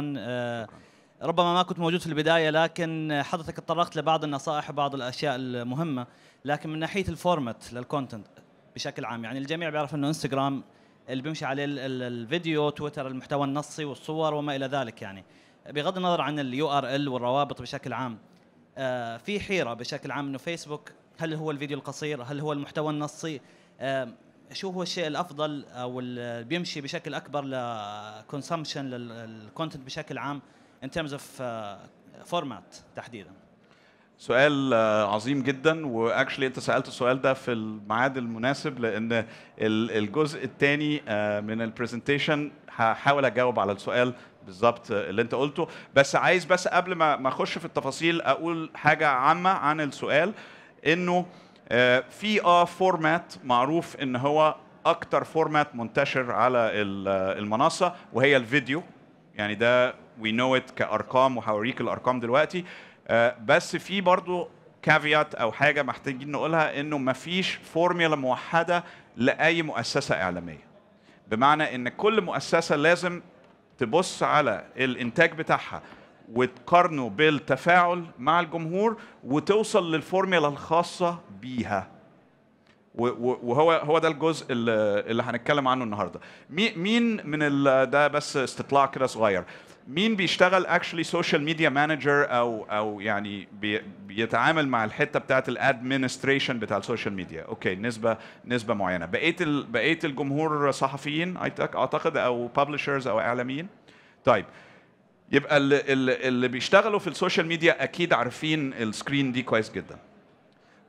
ربما ما كنت موجود في البدايه لكن حضرتك تطرقت لبعض النصائح وبعض الاشياء المهمه لكن من ناحيه الفورمات للكونتنت بشكل عام يعني الجميع بيعرف انه انستغرام اللي بيمشي عليه الفيديو تويتر المحتوى النصي والصور وما الى ذلك يعني بغض النظر عن اليو ار ال والروابط بشكل عام في حيره بشكل عام انه فيسبوك هل هو الفيديو القصير هل هو المحتوى النصي شو هو الشيء الافضل او اللي بيمشي بشكل اكبر لكونسمشن للكونتنت بشكل عام ان terms اوف آه، فورمات تحديدا سؤال آه، عظيم جدا واكشلي انت سالت السؤال ده في الميعاد المناسب لان الجزء الثاني آه، من البرزنتيشن هحاول اجاوب على السؤال بالظبط اللي انت قلته بس عايز بس قبل ما اخش في التفاصيل اقول حاجه عامه عن السؤال انه آه، في اه فورمات معروف ان هو اكتر فورمات منتشر على آه، المنصه وهي الفيديو يعني ده وي نو ات كارقام وهوريك الارقام دلوقتي آه، بس في برضو كافيات او حاجه محتاجين نقولها انه ما فيش فورميلا موحده لاي مؤسسه اعلاميه بمعنى ان كل مؤسسه لازم تبص على الانتاج بتاعها وتقارنه بالتفاعل مع الجمهور وتوصل للفورميلا الخاصه بيها وهو هو ده الجزء اللي هنتكلم عنه النهارده مين من ده بس استطلاع كده صغير مين بيشتغل اكشلي سوشيال ميديا مانجر او او يعني بي بيتعامل مع الحته بتاعه الادمنستريشن بتاع السوشيال ميديا اوكي نسبه نسبه معينه بقيه ال بقيه الجمهور صحفيين اعتقد او ببلشرز او اعلاميين طيب يبقى اللي, اللي بيشتغلوا في السوشيال ميديا اكيد عارفين السكرين دي كويس جدا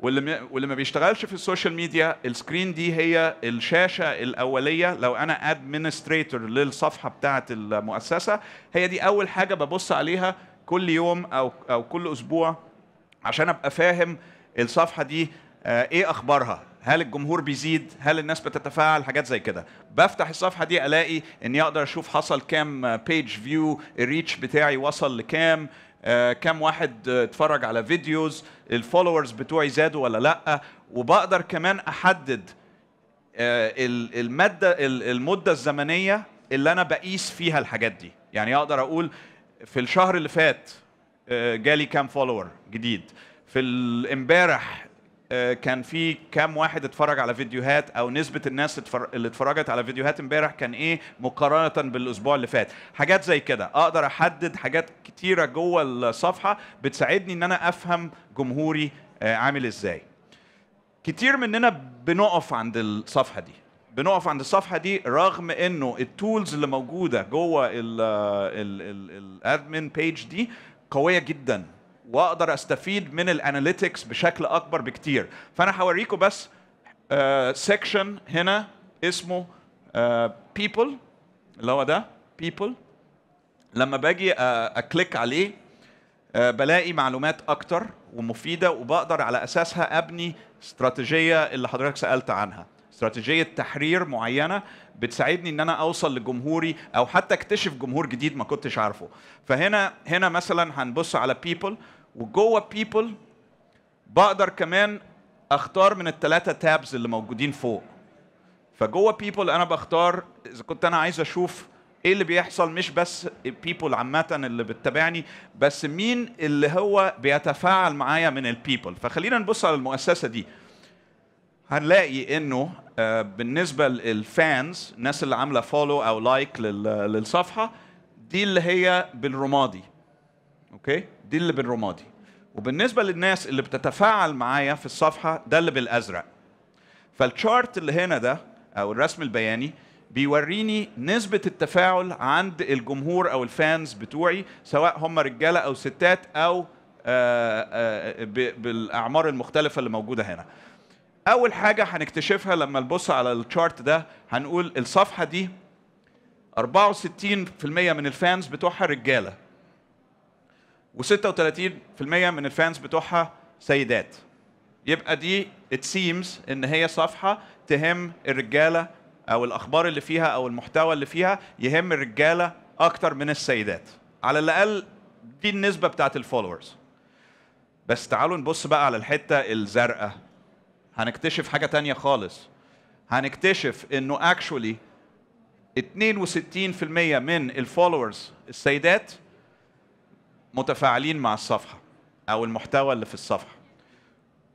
واللي واللي ما بيشتغلش في السوشيال ميديا السكرين دي هي الشاشه الاوليه لو انا ادمنستريتور للصفحه بتاعه المؤسسه هي دي اول حاجه ببص عليها كل يوم او او كل اسبوع عشان ابقى فاهم الصفحه دي آه، ايه اخبارها هل الجمهور بيزيد هل الناس بتتفاعل حاجات زي كده بفتح الصفحه دي الاقي اني اقدر اشوف حصل كام بيج فيو الريتش بتاعي وصل لكام آه، كام واحد اتفرج على فيديوز الفولورز بتوعي زادوا ولا لا وبقدر كمان احدد آه، الماده المده الزمنيه اللي انا بقيس فيها الحاجات دي يعني اقدر اقول في الشهر اللي فات جالي كام فولور جديد في امبارح آه، كان في كام واحد اتفرج على فيديوهات او نسبه الناس اللي اتفرجت على فيديوهات امبارح كان ايه مقارنه بالاسبوع اللي فات حاجات زي كده اقدر احدد حاجات كتيره جوه الصفحه بتساعدني ان انا افهم جمهوري آه، عامل ازاي كتير مننا بنقف عند الصفحه دي بنقف عند الصفحه دي رغم انه التولز اللي موجوده جوه الادمن بيج دي قويه جدا واقدر استفيد من الاناليتكس بشكل اكبر بكتير فانا هوريكم بس سيكشن آه، uh, هنا اسمه بيبل آه، uh, اللي هو ده بيبل لما باجي آه، اكليك عليه بلاقي معلومات اكتر ومفيده وبقدر على اساسها ابني استراتيجيه اللي حضرتك سالت عنها استراتيجيه تحرير معينه بتساعدني ان انا اوصل لجمهوري او حتى اكتشف جمهور جديد ما كنتش عارفه فهنا هنا مثلا هنبص على بيبل وجوه بيبل بقدر كمان اختار من الثلاثه تابز اللي موجودين فوق فجوه بيبل انا بختار اذا كنت انا عايز اشوف ايه اللي بيحصل مش بس البيبل عامه اللي بتتابعني بس مين اللي هو بيتفاعل معايا من البيبل فخلينا نبص على المؤسسه دي هنلاقي انه آه، بالنسبه للفانز الناس اللي عامله فولو او لايك للصفحه دي اللي هي بالرمادي اوكي دي اللي بالرمادي وبالنسبه للناس اللي بتتفاعل معايا في الصفحه ده اللي بالازرق فالشارت اللي هنا ده او الرسم البياني بيوريني نسبة التفاعل عند الجمهور أو الفانز بتوعي سواء هم رجالة أو ستات أو آه، آه، بالأعمار المختلفة اللي موجودة هنا اول حاجه هنكتشفها لما نبص على الشارت ده هنقول الصفحه دي 64% من الفانز بتوعها رجاله و36% من الفانز بتوعها سيدات يبقى دي ات سيمز ان هي صفحه تهم الرجاله او الاخبار اللي فيها او المحتوى اللي فيها يهم الرجاله اكتر من السيدات على الاقل دي النسبه بتاعت الفولورز بس تعالوا نبص بقى على الحته الزرقاء هنكتشف حاجه تانية خالص هنكتشف انه اكشولي 62% من الفولورز السيدات متفاعلين مع الصفحه او المحتوى اللي في الصفحه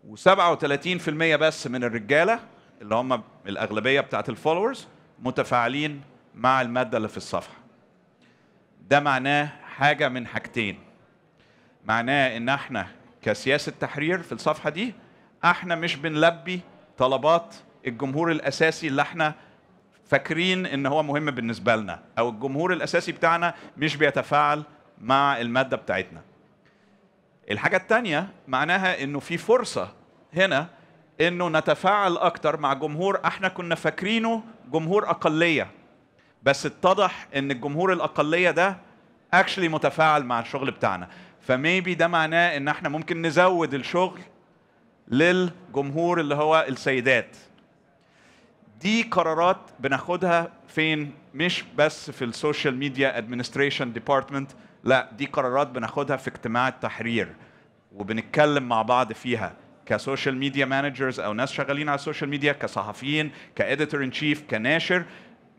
و37% بس من الرجاله اللي هم الاغلبيه بتاعت الفولورز متفاعلين مع الماده اللي في الصفحه ده معناه حاجه من حاجتين معناه ان احنا كسياسه تحرير في الصفحه دي احنا مش بنلبي طلبات الجمهور الاساسي اللي احنا فاكرين ان هو مهم بالنسبه لنا او الجمهور الاساسي بتاعنا مش بيتفاعل مع الماده بتاعتنا الحاجه الثانيه معناها انه في فرصه هنا انه نتفاعل اكتر مع جمهور احنا كنا فاكرينه جمهور اقليه بس اتضح ان الجمهور الاقليه ده اكشلي متفاعل مع الشغل بتاعنا فميبي ده معناه ان احنا ممكن نزود الشغل للجمهور اللي هو السيدات دي قرارات بناخدها فين مش بس في السوشيال ميديا ادمنستريشن ديبارتمنت لا دي قرارات بناخدها في اجتماع التحرير وبنتكلم مع بعض فيها كسوشيال ميديا مانجرز او ناس شغالين على السوشيال ميديا كصحفيين كاديتور ان شيف كناشر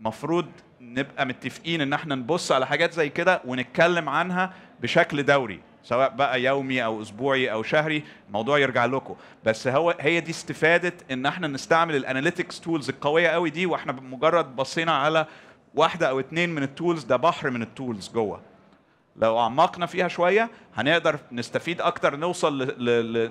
مفروض نبقى متفقين ان احنا نبص على حاجات زي كده ونتكلم عنها بشكل دوري سواء بقى يومي او اسبوعي او شهري الموضوع يرجع لكم بس هو هي دي استفاده ان احنا نستعمل الاناليتكس تولز القويه قوي دي واحنا مجرد بصينا على واحده او اتنين من التولز ده بحر من التولز جوه لو اعمقنا فيها شويه هنقدر نستفيد اكتر نوصل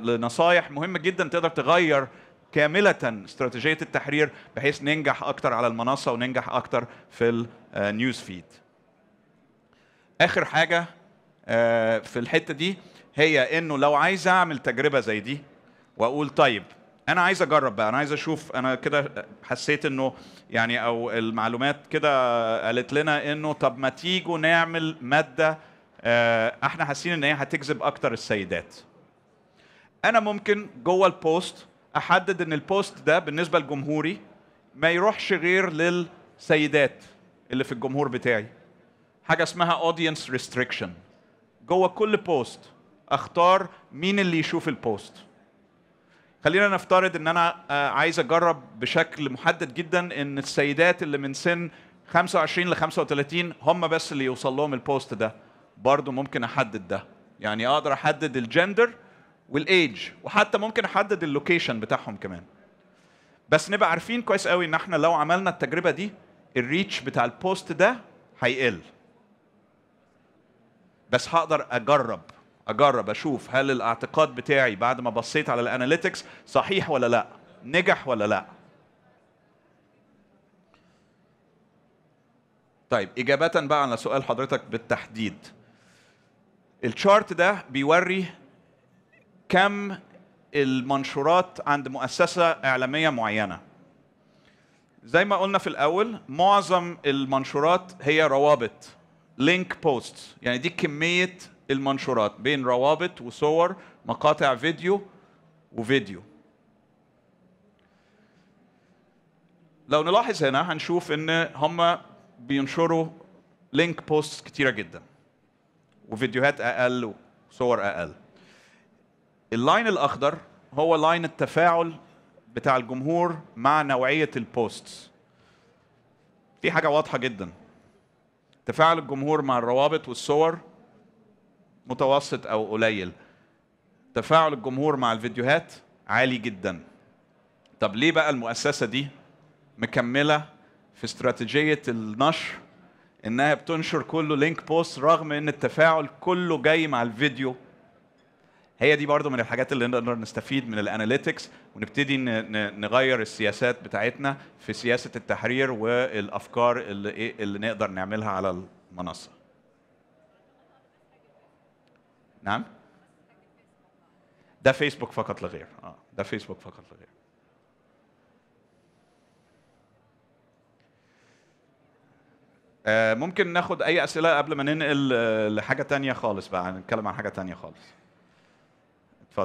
لنصايح مهمه جدا تقدر تغير كاملة استراتيجية التحرير بحيث ننجح أكتر على المنصة وننجح أكتر في النيوز فيد. آه، آخر حاجة آه، في الحته دي هي انه لو عايز اعمل تجربه زي دي واقول طيب انا عايز اجرب بقى انا عايز اشوف انا كده حسيت انه يعني او المعلومات كده قالت لنا انه طب ما تيجوا نعمل ماده آه، احنا حاسين ان هي هتجذب اكتر السيدات انا ممكن جوه البوست احدد ان البوست ده بالنسبه لجمهوري ما يروحش غير للسيدات اللي في الجمهور بتاعي حاجه اسمها audience restriction جوه كل بوست اختار مين اللي يشوف البوست خلينا نفترض ان انا آه، عايز اجرب بشكل محدد جدا ان السيدات اللي من سن 25 ل 35 هم بس اللي يوصل لهم البوست ده برضه ممكن احدد ده يعني اقدر احدد الجندر والايج وحتى ممكن احدد اللوكيشن بتاعهم كمان بس نبقى عارفين كويس قوي ان احنا لو عملنا التجربه دي الريتش بتاع البوست ده هيقل بس هقدر اجرب اجرب اشوف هل الاعتقاد بتاعي بعد ما بصيت على الاناليتكس صحيح ولا لا نجح ولا لا طيب إجابة بقى على سؤال حضرتك بالتحديد الشارت ده بيوري كم المنشورات عند مؤسسة إعلامية معينة زي ما قلنا في الأول معظم المنشورات هي روابط لينك بوستس يعني دي كميه المنشورات بين روابط وصور مقاطع فيديو وفيديو لو نلاحظ هنا هنشوف ان هم بينشروا لينك بوست كتيره جدا وفيديوهات اقل وصور اقل اللاين الاخضر هو لاين التفاعل بتاع الجمهور مع نوعيه البوستس في حاجه واضحه جدا تفاعل الجمهور مع الروابط والصور متوسط او قليل تفاعل الجمهور مع الفيديوهات عالي جدا طب ليه بقى المؤسسه دي مكمله في استراتيجيه النشر انها بتنشر كله لينك بوست رغم ان التفاعل كله جاي مع الفيديو هي دي برضو من الحاجات اللي نقدر نستفيد من الاناليتكس ونبتدي نغير السياسات بتاعتنا في سياسه التحرير والافكار اللي, إيه اللي نقدر نعملها على المنصه نعم ده فيسبوك فقط لغير اه ده فيسبوك فقط لغير آه ممكن ناخد اي اسئله قبل ما ننقل آه، لحاجه تانية خالص بقى نتكلم عن حاجه تانية خالص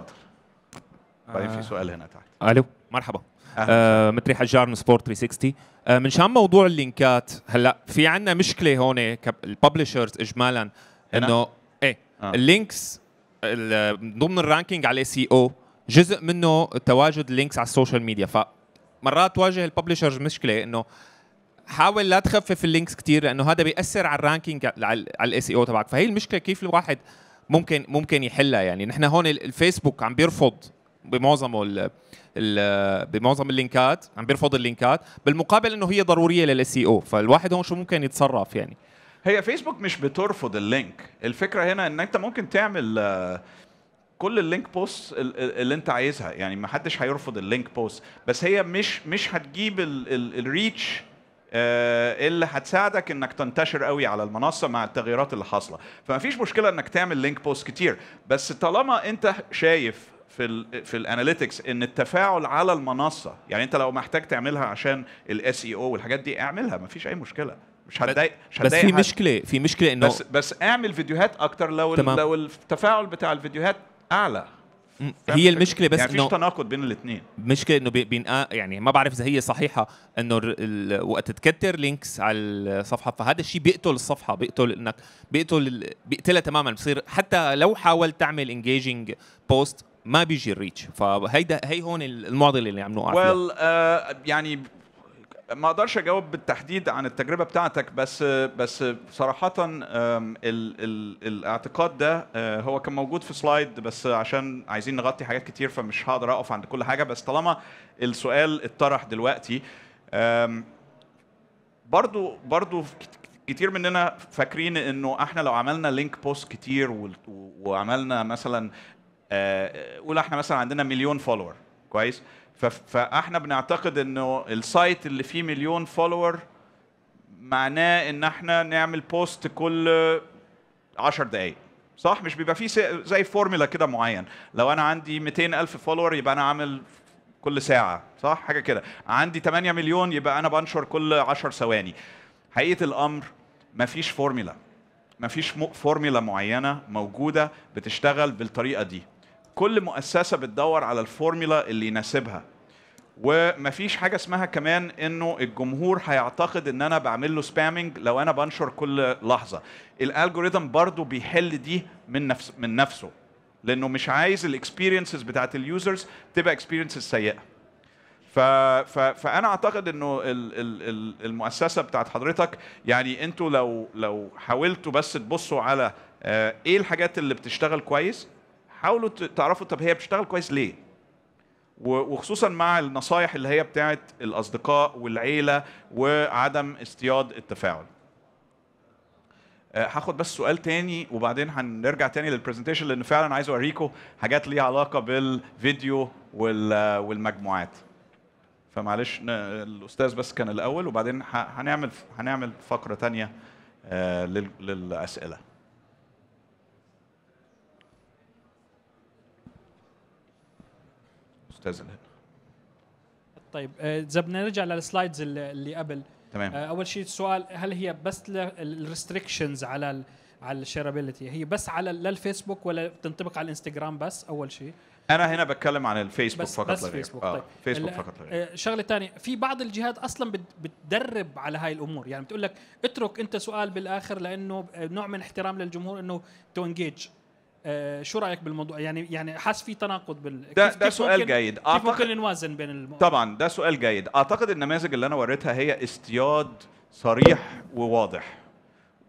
تفضل بعدين طيب، في آه. سؤال هنا تحت الو مرحبا آه متري حجار من سبورت 360 آه من شان موضوع اللينكات هلا في عندنا مشكله هون الببلشرز اجمالا انه ايه آه. اللينكس ضمن الرانكينج على سي او جزء منه تواجد اللينكس على السوشيال ميديا فمرات تواجه الببلشرز مشكله انه حاول لا تخفف اللينكس كثير لانه هذا بياثر على الرانكينج على الاس اي او تبعك فهي المشكله كيف الواحد ممكن ممكن يحلها يعني نحن هون الفيسبوك عم بيرفض بمعظمه ال بمعظم اللينكات عم بيرفض اللينكات بالمقابل انه هي ضروريه للسي او فالواحد هون شو ممكن يتصرف يعني هي فيسبوك مش بترفض اللينك الفكره هنا ان انت ممكن تعمل آه، كل اللينك بوست اللي انت عايزها يعني ما حدش هيرفض اللينك بوست بس هي مش مش هتجيب الريتش آه، اللي هتساعدك انك تنتشر قوي على المنصه مع التغييرات اللي حاصله فما فيش مشكله انك تعمل لينك بوست كتير بس طالما انت شايف في الـ في الاناليتكس ان التفاعل على المنصه يعني انت لو محتاج تعملها عشان الاس اي او e والحاجات دي اعملها ما فيش اي مشكله مش هتضايق مش بس في مشكله في مشكله انه بس بس اعمل فيديوهات اكتر لو تمام. لو التفاعل بتاع الفيديوهات اعلى هي المشكله بس يعني انه تناقض بين الاثنين المشكله انه بين يعني ما بعرف اذا هي صحيحه انه وقت تكتر لينكس على الصفحه فهذا الشيء بيقتل الصفحه بيقتل انك بيقتل بيقتلها تماما بصير حتى لو حاولت تعمل انجيجينج بوست ما بيجي الريتش فهيدا هي هون المعضله اللي عم نوقع well, فيها آه، uh, يعني ما اقدرش اجاوب بالتحديد عن التجربه بتاعتك بس بس صراحه الاعتقاد ده آه، هو كان موجود في سلايد بس عشان عايزين نغطي حاجات كتير فمش هقدر اقف عند كل حاجه بس طالما السؤال اتطرح دلوقتي برضو برضو كتير مننا فاكرين انه احنا لو عملنا لينك بوست كتير وعملنا مثلا آه، قول احنا مثلا عندنا مليون فولور كويس فاحنا بنعتقد انه السايت اللي فيه مليون فولور معناه ان احنا نعمل بوست كل 10 دقائق صح مش بيبقى فيه زي فورمولا كده معين لو انا عندي 200 الف فولور يبقى انا عامل كل ساعه صح حاجه كده عندي 8 مليون يبقى انا بنشر كل 10 ثواني حقيقه الامر مفيش فورمولا مفيش فورمولا معينه موجوده بتشتغل بالطريقه دي كل مؤسسه بتدور على الفورميلا اللي يناسبها ومفيش حاجه اسمها كمان انه الجمهور هيعتقد ان انا بعمل له سبامينج لو انا بنشر كل لحظه الالجوريثم برضو بيحل دي من نفس من نفسه لانه مش عايز الاكسبيرينسز بتاعت اليوزرز تبقى اكسبيرينسز سيئه ف... ف... فانا اعتقد انه ال... ال... المؤسسه بتاعت حضرتك يعني انتوا لو لو حاولتوا بس تبصوا على آه، ايه الحاجات اللي بتشتغل كويس حاولوا تعرفوا طب هي بتشتغل كويس ليه وخصوصا مع النصايح اللي هي بتاعت الاصدقاء والعيله وعدم اصطياد التفاعل آه، هاخد بس سؤال تاني وبعدين هنرجع تاني للبرزنتيشن لان فعلا عايز اوريكم حاجات ليها علاقه بالفيديو والمجموعات فمعلش الاستاذ بس كان الاول وبعدين هنعمل هنعمل فقره تانيه آه، للاسئله تختزل طيب آه، اذا بدنا نرجع للسلايدز اللي قبل تمام آه، اول شيء السؤال هل هي بس الريستريكشنز على على الشيرابيلتي هي بس على للفيسبوك ولا بتنطبق على الانستغرام بس اول شيء انا هنا بتكلم عن الفيسبوك بس فقط بس فيسبوك آه. طيب. فيسبوك فقط لغير. آه، شغله ثانيه في بعض الجهات اصلا بتدرب على هاي الامور يعني بتقول لك اترك انت سؤال بالاخر لانه نوع من احترام للجمهور انه تو انجيج آه، شو رايك بالموضوع يعني يعني حاسس في تناقض بال ده, ده سؤال ممكن جيد كيف أعتقد ممكن نوازن بين الم... طبعا ده سؤال جيد اعتقد النماذج اللي انا وريتها هي اصطياد صريح وواضح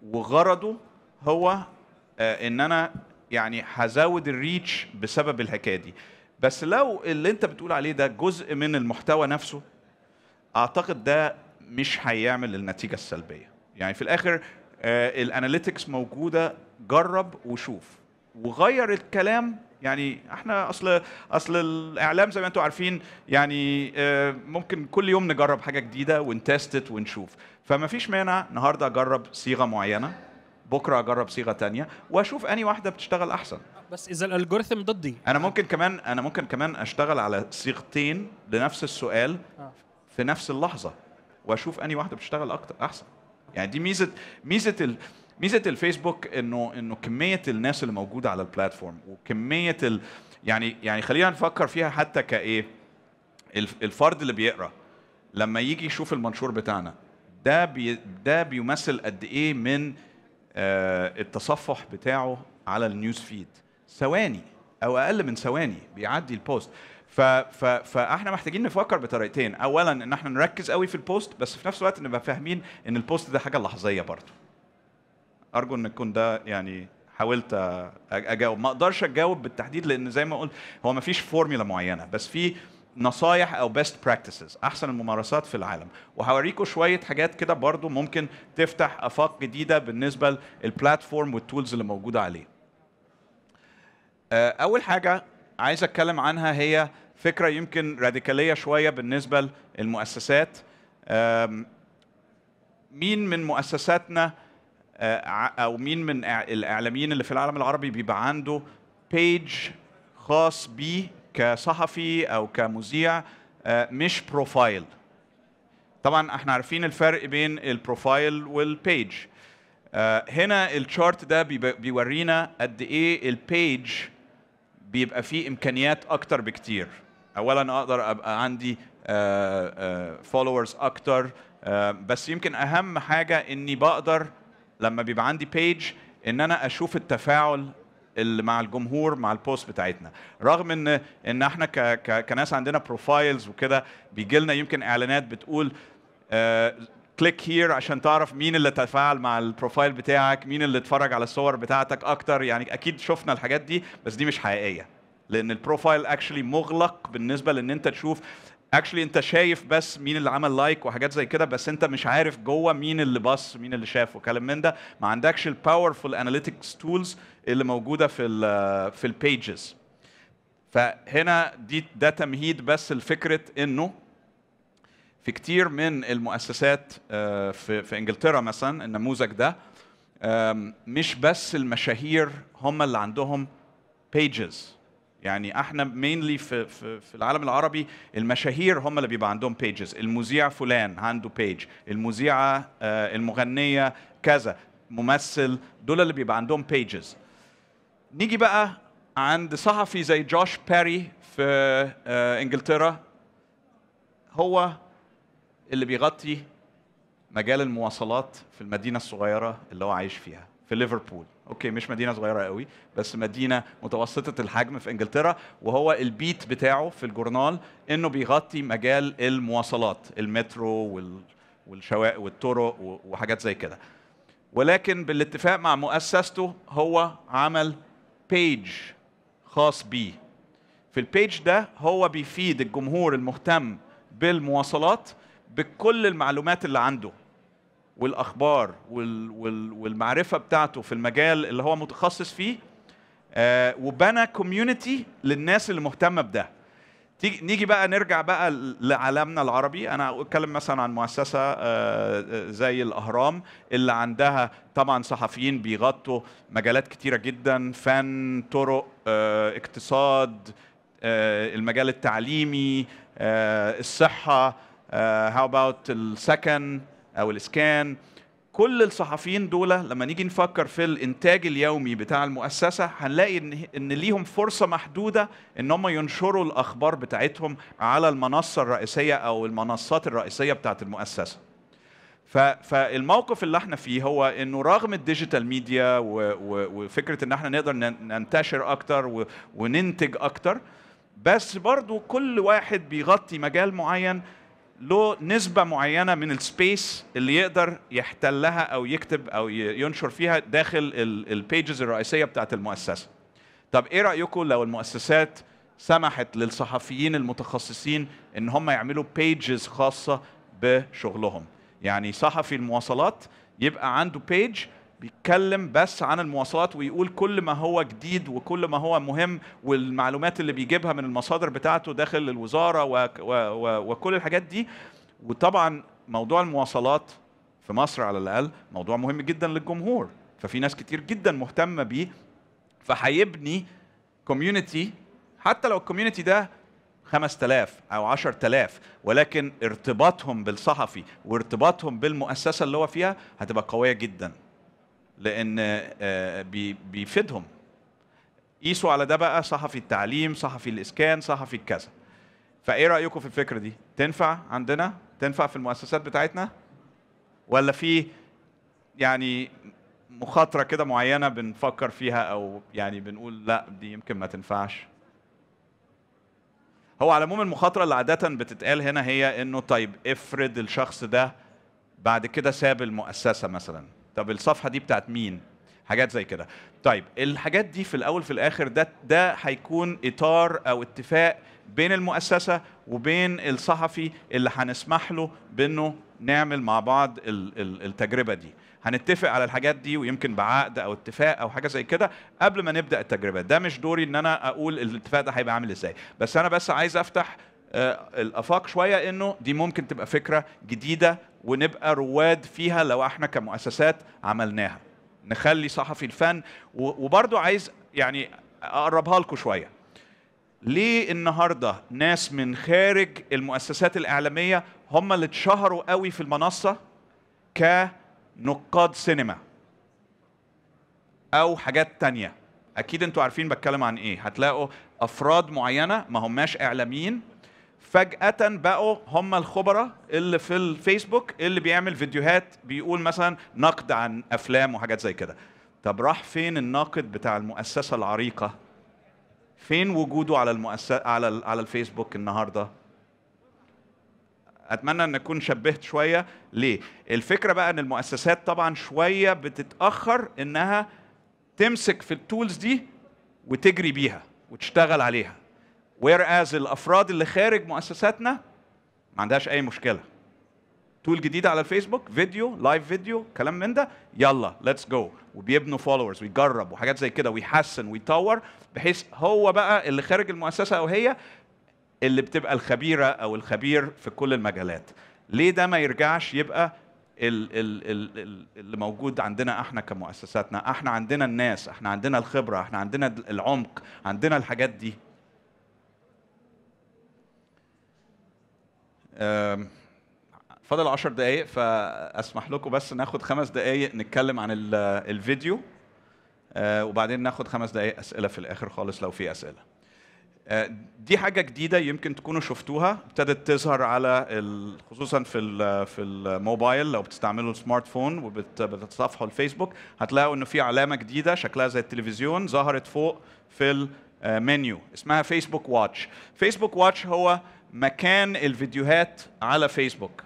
وغرضه هو آه، ان انا يعني هزود الريتش بسبب الحكايه دي بس لو اللي انت بتقول عليه ده جزء من المحتوى نفسه اعتقد ده مش هيعمل النتيجه السلبيه يعني في الاخر آه، الاناليتكس موجوده جرب وشوف وغير الكلام يعني احنا اصل اصل الاعلام زي ما انتم عارفين يعني آه، ممكن كل يوم نجرب حاجه جديده ونتستت ونشوف فما فيش مانع النهارده اجرب صيغه معينه بكره اجرب صيغه تانية واشوف اني واحده بتشتغل احسن بس اذا الالجوريثم ضدي انا ممكن كمان انا ممكن كمان اشتغل على صيغتين لنفس السؤال آه. في نفس اللحظه واشوف اني واحده بتشتغل اكتر احسن يعني دي ميزه ميزه ميزه الفيسبوك انه انه كميه الناس اللي موجوده على البلاتفورم وكميه ال... يعني يعني خلينا نفكر فيها حتى كايه الفرد اللي بيقرا لما يجي يشوف المنشور بتاعنا ده بي... ده بيمثل قد ايه من آه التصفح بتاعه على النيوز فيد ثواني او اقل من ثواني بيعدي البوست ف... ف... فاحنا محتاجين نفكر بطريقتين اولا ان احنا نركز قوي في البوست بس في نفس الوقت نبقى فاهمين ان البوست ده حاجه لحظيه برضه ارجو ان يكون ده يعني حاولت اجاوب ما اقدرش اجاوب بالتحديد لان زي ما قلت هو ما فيش فورمولا معينه بس في نصايح او بيست براكتسز احسن الممارسات في العالم وهوريكم شويه حاجات كده برضو ممكن تفتح افاق جديده بالنسبه للبلاتفورم والتولز اللي موجوده عليه اول حاجه عايز اتكلم عنها هي فكره يمكن راديكاليه شويه بالنسبه للمؤسسات مين من مؤسساتنا آه، او مين من الاعلاميين اللي في العالم العربي بيبقى عنده بيج خاص بيه كصحفي او كمذيع آه، مش بروفايل طبعا احنا عارفين الفرق بين البروفايل والبيج آه، هنا الشارت ده بيورينا قد ايه البيج بيبقى فيه امكانيات اكتر بكتير اولا اقدر ابقى عندي فولورز اكتر بس يمكن اهم حاجه اني بقدر لما بيبقى عندي بيج ان انا اشوف التفاعل اللي مع الجمهور مع البوست بتاعتنا رغم ان ان احنا ك ك كناس عندنا بروفايلز وكده بيجي لنا يمكن اعلانات بتقول كليك uh, هير عشان تعرف مين اللي تفاعل مع البروفايل بتاعك مين اللي اتفرج على الصور بتاعتك اكتر يعني اكيد شفنا الحاجات دي بس دي مش حقيقيه لان البروفايل اكشلي مغلق بالنسبه لان انت تشوف اكشلي انت شايف بس مين اللي عمل لايك وحاجات زي كده بس انت مش عارف جوه مين اللي بص مين اللي شاف وكلام من ده ما عندكش الباورفول اناليتكس تولز اللي موجوده في الـ في البيجز فهنا دي ده تمهيد بس لفكره انه في كتير من المؤسسات آه، في في انجلترا مثلا النموذج ده مش بس المشاهير هم اللي عندهم بيجز يعني احنا مينلي في, في, في العالم العربي المشاهير هم اللي بيبقى عندهم بيجز المذيع فلان عنده بيج المذيعه آه، المغنيه كذا ممثل دول اللي بيبقى عندهم بيجز نيجي بقى عند صحفي زي جوش باري في آه، انجلترا هو اللي بيغطي مجال المواصلات في المدينه الصغيره اللي هو عايش فيها في ليفربول اوكي مش مدينه صغيره قوي بس مدينه متوسطه الحجم في انجلترا وهو البيت بتاعه في الجورنال انه بيغطي مجال المواصلات المترو وال... والشوائق والطرق وحاجات زي كده ولكن بالاتفاق مع مؤسسته هو عمل بيج خاص بيه في البيج ده هو بيفيد الجمهور المهتم بالمواصلات بكل المعلومات اللي عنده والاخبار والمعرفه بتاعته في المجال اللي هو متخصص فيه آه، وبنى كوميونتي للناس اللي مهتمه بده تيجي نيجي بقى نرجع بقى لعالمنا العربي انا اتكلم مثلا عن مؤسسه آه، آه، زي الاهرام اللي عندها طبعا صحفيين بيغطوا مجالات كتيره جدا فن طرق اقتصاد المجال التعليمي الصحه هاو اباوت السكن او الاسكان كل الصحفيين دول لما نيجي نفكر في الانتاج اليومي بتاع المؤسسه هنلاقي ان ان ليهم فرصه محدوده ان هم ينشروا الاخبار بتاعتهم على المنصه الرئيسيه او المنصات الرئيسيه بتاعه المؤسسه فالموقف اللي احنا فيه هو انه رغم الديجيتال ميديا وفكره ان احنا نقدر ننتشر اكتر وننتج اكتر بس برضو كل واحد بيغطي مجال معين له نسبة معينة من السبيس اللي يقدر يحتلها أو يكتب أو ينشر فيها داخل البيجز الرئيسية بتاعت المؤسسة. طب إيه رأيكم لو المؤسسات سمحت للصحفيين المتخصصين إن هم يعملوا بيجز خاصة بشغلهم؟ يعني صحفي المواصلات يبقى عنده بيج بيتكلم بس عن المواصلات ويقول كل ما هو جديد وكل ما هو مهم والمعلومات اللي بيجيبها من المصادر بتاعته داخل الوزاره وكل الحاجات دي وطبعا موضوع المواصلات في مصر على الاقل موضوع مهم جدا للجمهور ففي ناس كتير جدا مهتمه بيه فهيبني كوميونتي حتى لو الكوميونتي ده 5000 او 10000 ولكن ارتباطهم بالصحفي وارتباطهم بالمؤسسه اللي هو فيها هتبقى قويه جدا لان آه، بيفيدهم قيسوا على ده بقى صحفي التعليم صحفي الاسكان صحفي الكذا فايه رايكم في الفكره دي تنفع عندنا تنفع في المؤسسات بتاعتنا ولا في يعني مخاطره كده معينه بنفكر فيها او يعني بنقول لا دي يمكن ما تنفعش هو على العموم المخاطره اللي عاده بتتقال هنا هي انه طيب افرض الشخص ده بعد كده ساب المؤسسه مثلا طب الصفحه دي بتاعت مين حاجات زي كده طيب الحاجات دي في الاول في الاخر ده ده هيكون اطار او اتفاق بين المؤسسه وبين الصحفي اللي هنسمح له بانه نعمل مع بعض التجربه دي هنتفق على الحاجات دي ويمكن بعقد او اتفاق او حاجه زي كده قبل ما نبدا التجربه ده مش دوري ان انا اقول الاتفاق ده هيبقى عامل ازاي بس انا بس عايز افتح آه، الافاق شويه انه دي ممكن تبقى فكره جديده ونبقى رواد فيها لو احنا كمؤسسات عملناها نخلي صحفي الفن وبرضو عايز يعني اقربها لكم شويه ليه النهارده ناس من خارج المؤسسات الاعلاميه هم اللي اتشهروا قوي في المنصه كنقاد سينما او حاجات تانية اكيد انتوا عارفين بتكلم عن ايه هتلاقوا افراد معينه ما هماش اعلاميين فجأة بقوا هم الخبراء اللي في الفيسبوك اللي بيعمل فيديوهات بيقول مثلا نقد عن أفلام وحاجات زي كده طب راح فين الناقد بتاع المؤسسة العريقة فين وجوده على المؤسسة على على الفيسبوك النهارده اتمنى ان اكون شبهت شويه ليه الفكره بقى ان المؤسسات طبعا شويه بتتاخر انها تمسك في التولز دي وتجري بيها وتشتغل عليها Whereas الافراد اللي خارج مؤسساتنا ما عندهاش اي مشكله تول جديده على الفيسبوك فيديو لايف فيديو كلام من ده يلا ليتس جو وبيبنوا فولورز ويجرب وحاجات زي كده ويحسن ويطور بحيث هو بقى اللي خارج المؤسسه او هي اللي بتبقى الخبيره او الخبير في كل المجالات ليه ده ما يرجعش يبقى اللي موجود عندنا احنا كمؤسساتنا احنا عندنا الناس احنا عندنا الخبره احنا عندنا العمق عندنا الحاجات دي فاضل 10 دقايق فاسمح لكم بس ناخد خمس دقايق نتكلم عن الفيديو آه، وبعدين ناخد خمس دقايق اسئله في الاخر خالص لو في اسئله آه، دي حاجه جديده يمكن تكونوا شفتوها ابتدت تظهر على خصوصا في في الموبايل لو بتستعملوا السمارت فون وبتتصفحوا الفيسبوك هتلاقوا انه في علامه جديده شكلها زي التلفزيون ظهرت فوق في المنيو آه، اسمها فيسبوك واتش فيسبوك واتش هو مكان الفيديوهات على فيسبوك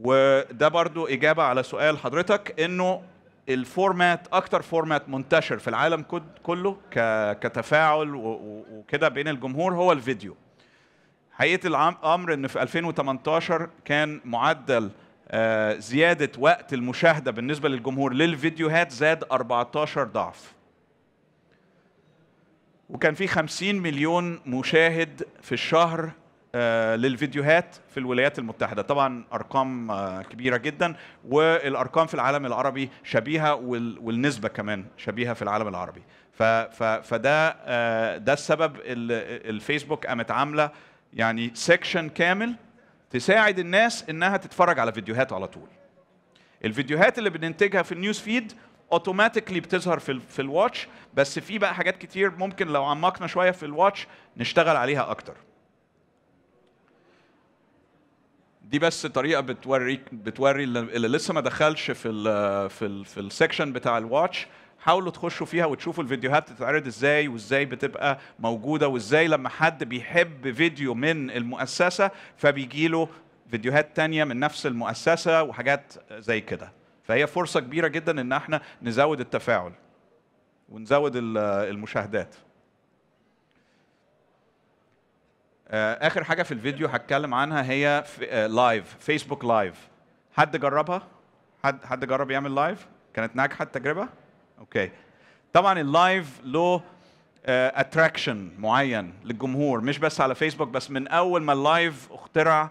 وده برضو إجابة على سؤال حضرتك إنه الفورمات أكتر فورمات منتشر في العالم كله كتفاعل وكده بين الجمهور هو الفيديو حقيقة الأمر إن في 2018 كان معدل آه، زيادة وقت المشاهدة بالنسبة للجمهور للفيديوهات زاد 14 ضعف وكان في 50 مليون مشاهد في الشهر آه، للفيديوهات في الولايات المتحدة طبعا أرقام آه، كبيرة جدا والأرقام في العالم العربي شبيهة والنسبة كمان شبيهة في العالم العربي فده آه، ده السبب الفيسبوك قامت عاملة يعني سيكشن كامل تساعد الناس انها تتفرج على فيديوهات على طول الفيديوهات اللي بننتجها في النيوز فيد اوتوماتيكلي بتظهر في في الواتش بس في بقى حاجات كتير ممكن لو عمقنا شويه في الواتش نشتغل عليها اكتر دي بس طريقه بتوريك بتوري اللي لسه ما دخلش في الـ في الـ في السكشن بتاع الواتش حاولوا تخشوا فيها وتشوفوا الفيديوهات بتتعرض ازاي وازاي بتبقى موجوده وازاي لما حد بيحب فيديو من المؤسسه فبيجي له فيديوهات تانية من نفس المؤسسه وحاجات زي كده فهي فرصه كبيره جدا ان احنا نزود التفاعل ونزود المشاهدات آه، اخر حاجه في الفيديو هتكلم عنها هي لايف فيسبوك لايف حد جربها حد حد جرب يعمل لايف كانت ناجحه التجربه اوكي طبعا اللايف له اتراكشن آه، معين للجمهور مش بس على فيسبوك بس من اول ما اللايف اخترع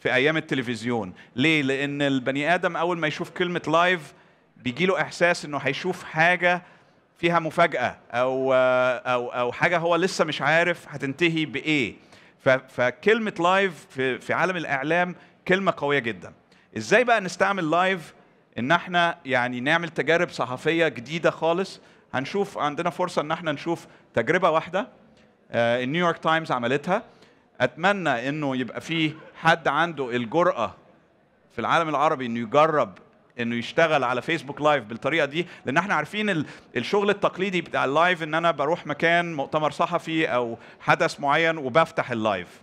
في ايام التلفزيون ليه لان البني ادم اول ما يشوف كلمه لايف بيجي له احساس انه هيشوف حاجه فيها مفاجاه او او او حاجه هو لسه مش عارف هتنتهي بايه فكلمه لايف في في عالم الاعلام كلمه قويه جدا ازاي بقى نستعمل لايف ان احنا يعني نعمل تجارب صحفيه جديده خالص هنشوف عندنا فرصه ان احنا نشوف تجربه واحده النيويورك آه، تايمز عملتها اتمنى انه يبقى فيه حد عنده الجرأة في العالم العربي انه يجرب انه يشتغل على فيسبوك لايف بالطريقه دي لان احنا عارفين الشغل التقليدي بتاع اللايف ان انا بروح مكان مؤتمر صحفي او حدث معين وبفتح اللايف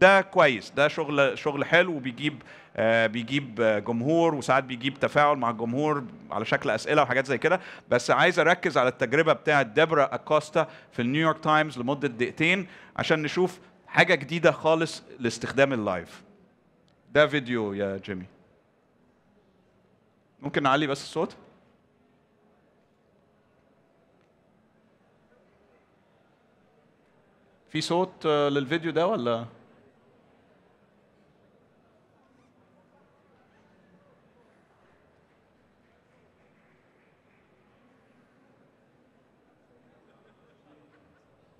ده كويس ده شغل شغل حلو وبيجيب آه بيجيب جمهور وساعات بيجيب تفاعل مع الجمهور على شكل اسئله وحاجات زي كده بس عايز اركز على التجربه بتاعه ديبرا اكوستا في النيويورك تايمز لمده دقيقتين عشان نشوف حاجه جديده خالص لاستخدام اللايف ده فيديو يا جيمي ممكن نعلي بس الصوت في صوت آه، للفيديو ده ولا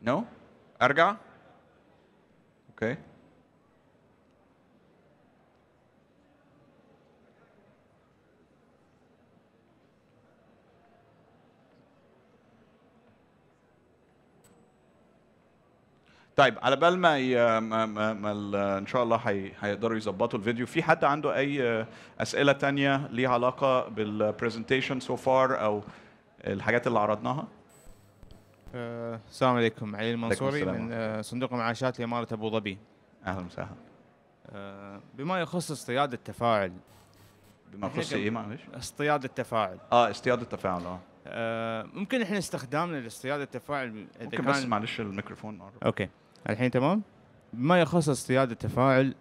نو no? ارجع اوكي طيب على بال ما, ي... ما, ما, ما ان شاء الله هيقدروا يظبطوا الفيديو في حد عنده اي آه، اسئله تانية ليها علاقه بالبرزنتيشن سو فار او الحاجات اللي عرضناها آه، السلام عليكم علي المنصوري من آه، صندوق معاشات اماره أبو ظبي أهلا وسهلا آه، بما يخص اصطياد التفاعل بما يخص إيه معلش؟ اصطياد التفاعل اه اصطياد التفاعل اه ممكن احنا استخدامنا لاصطياد التفاعل اذا ممكن كان بس معلش الميكروفون اوكي الحين تمام بما يخص اصطياد التفاعل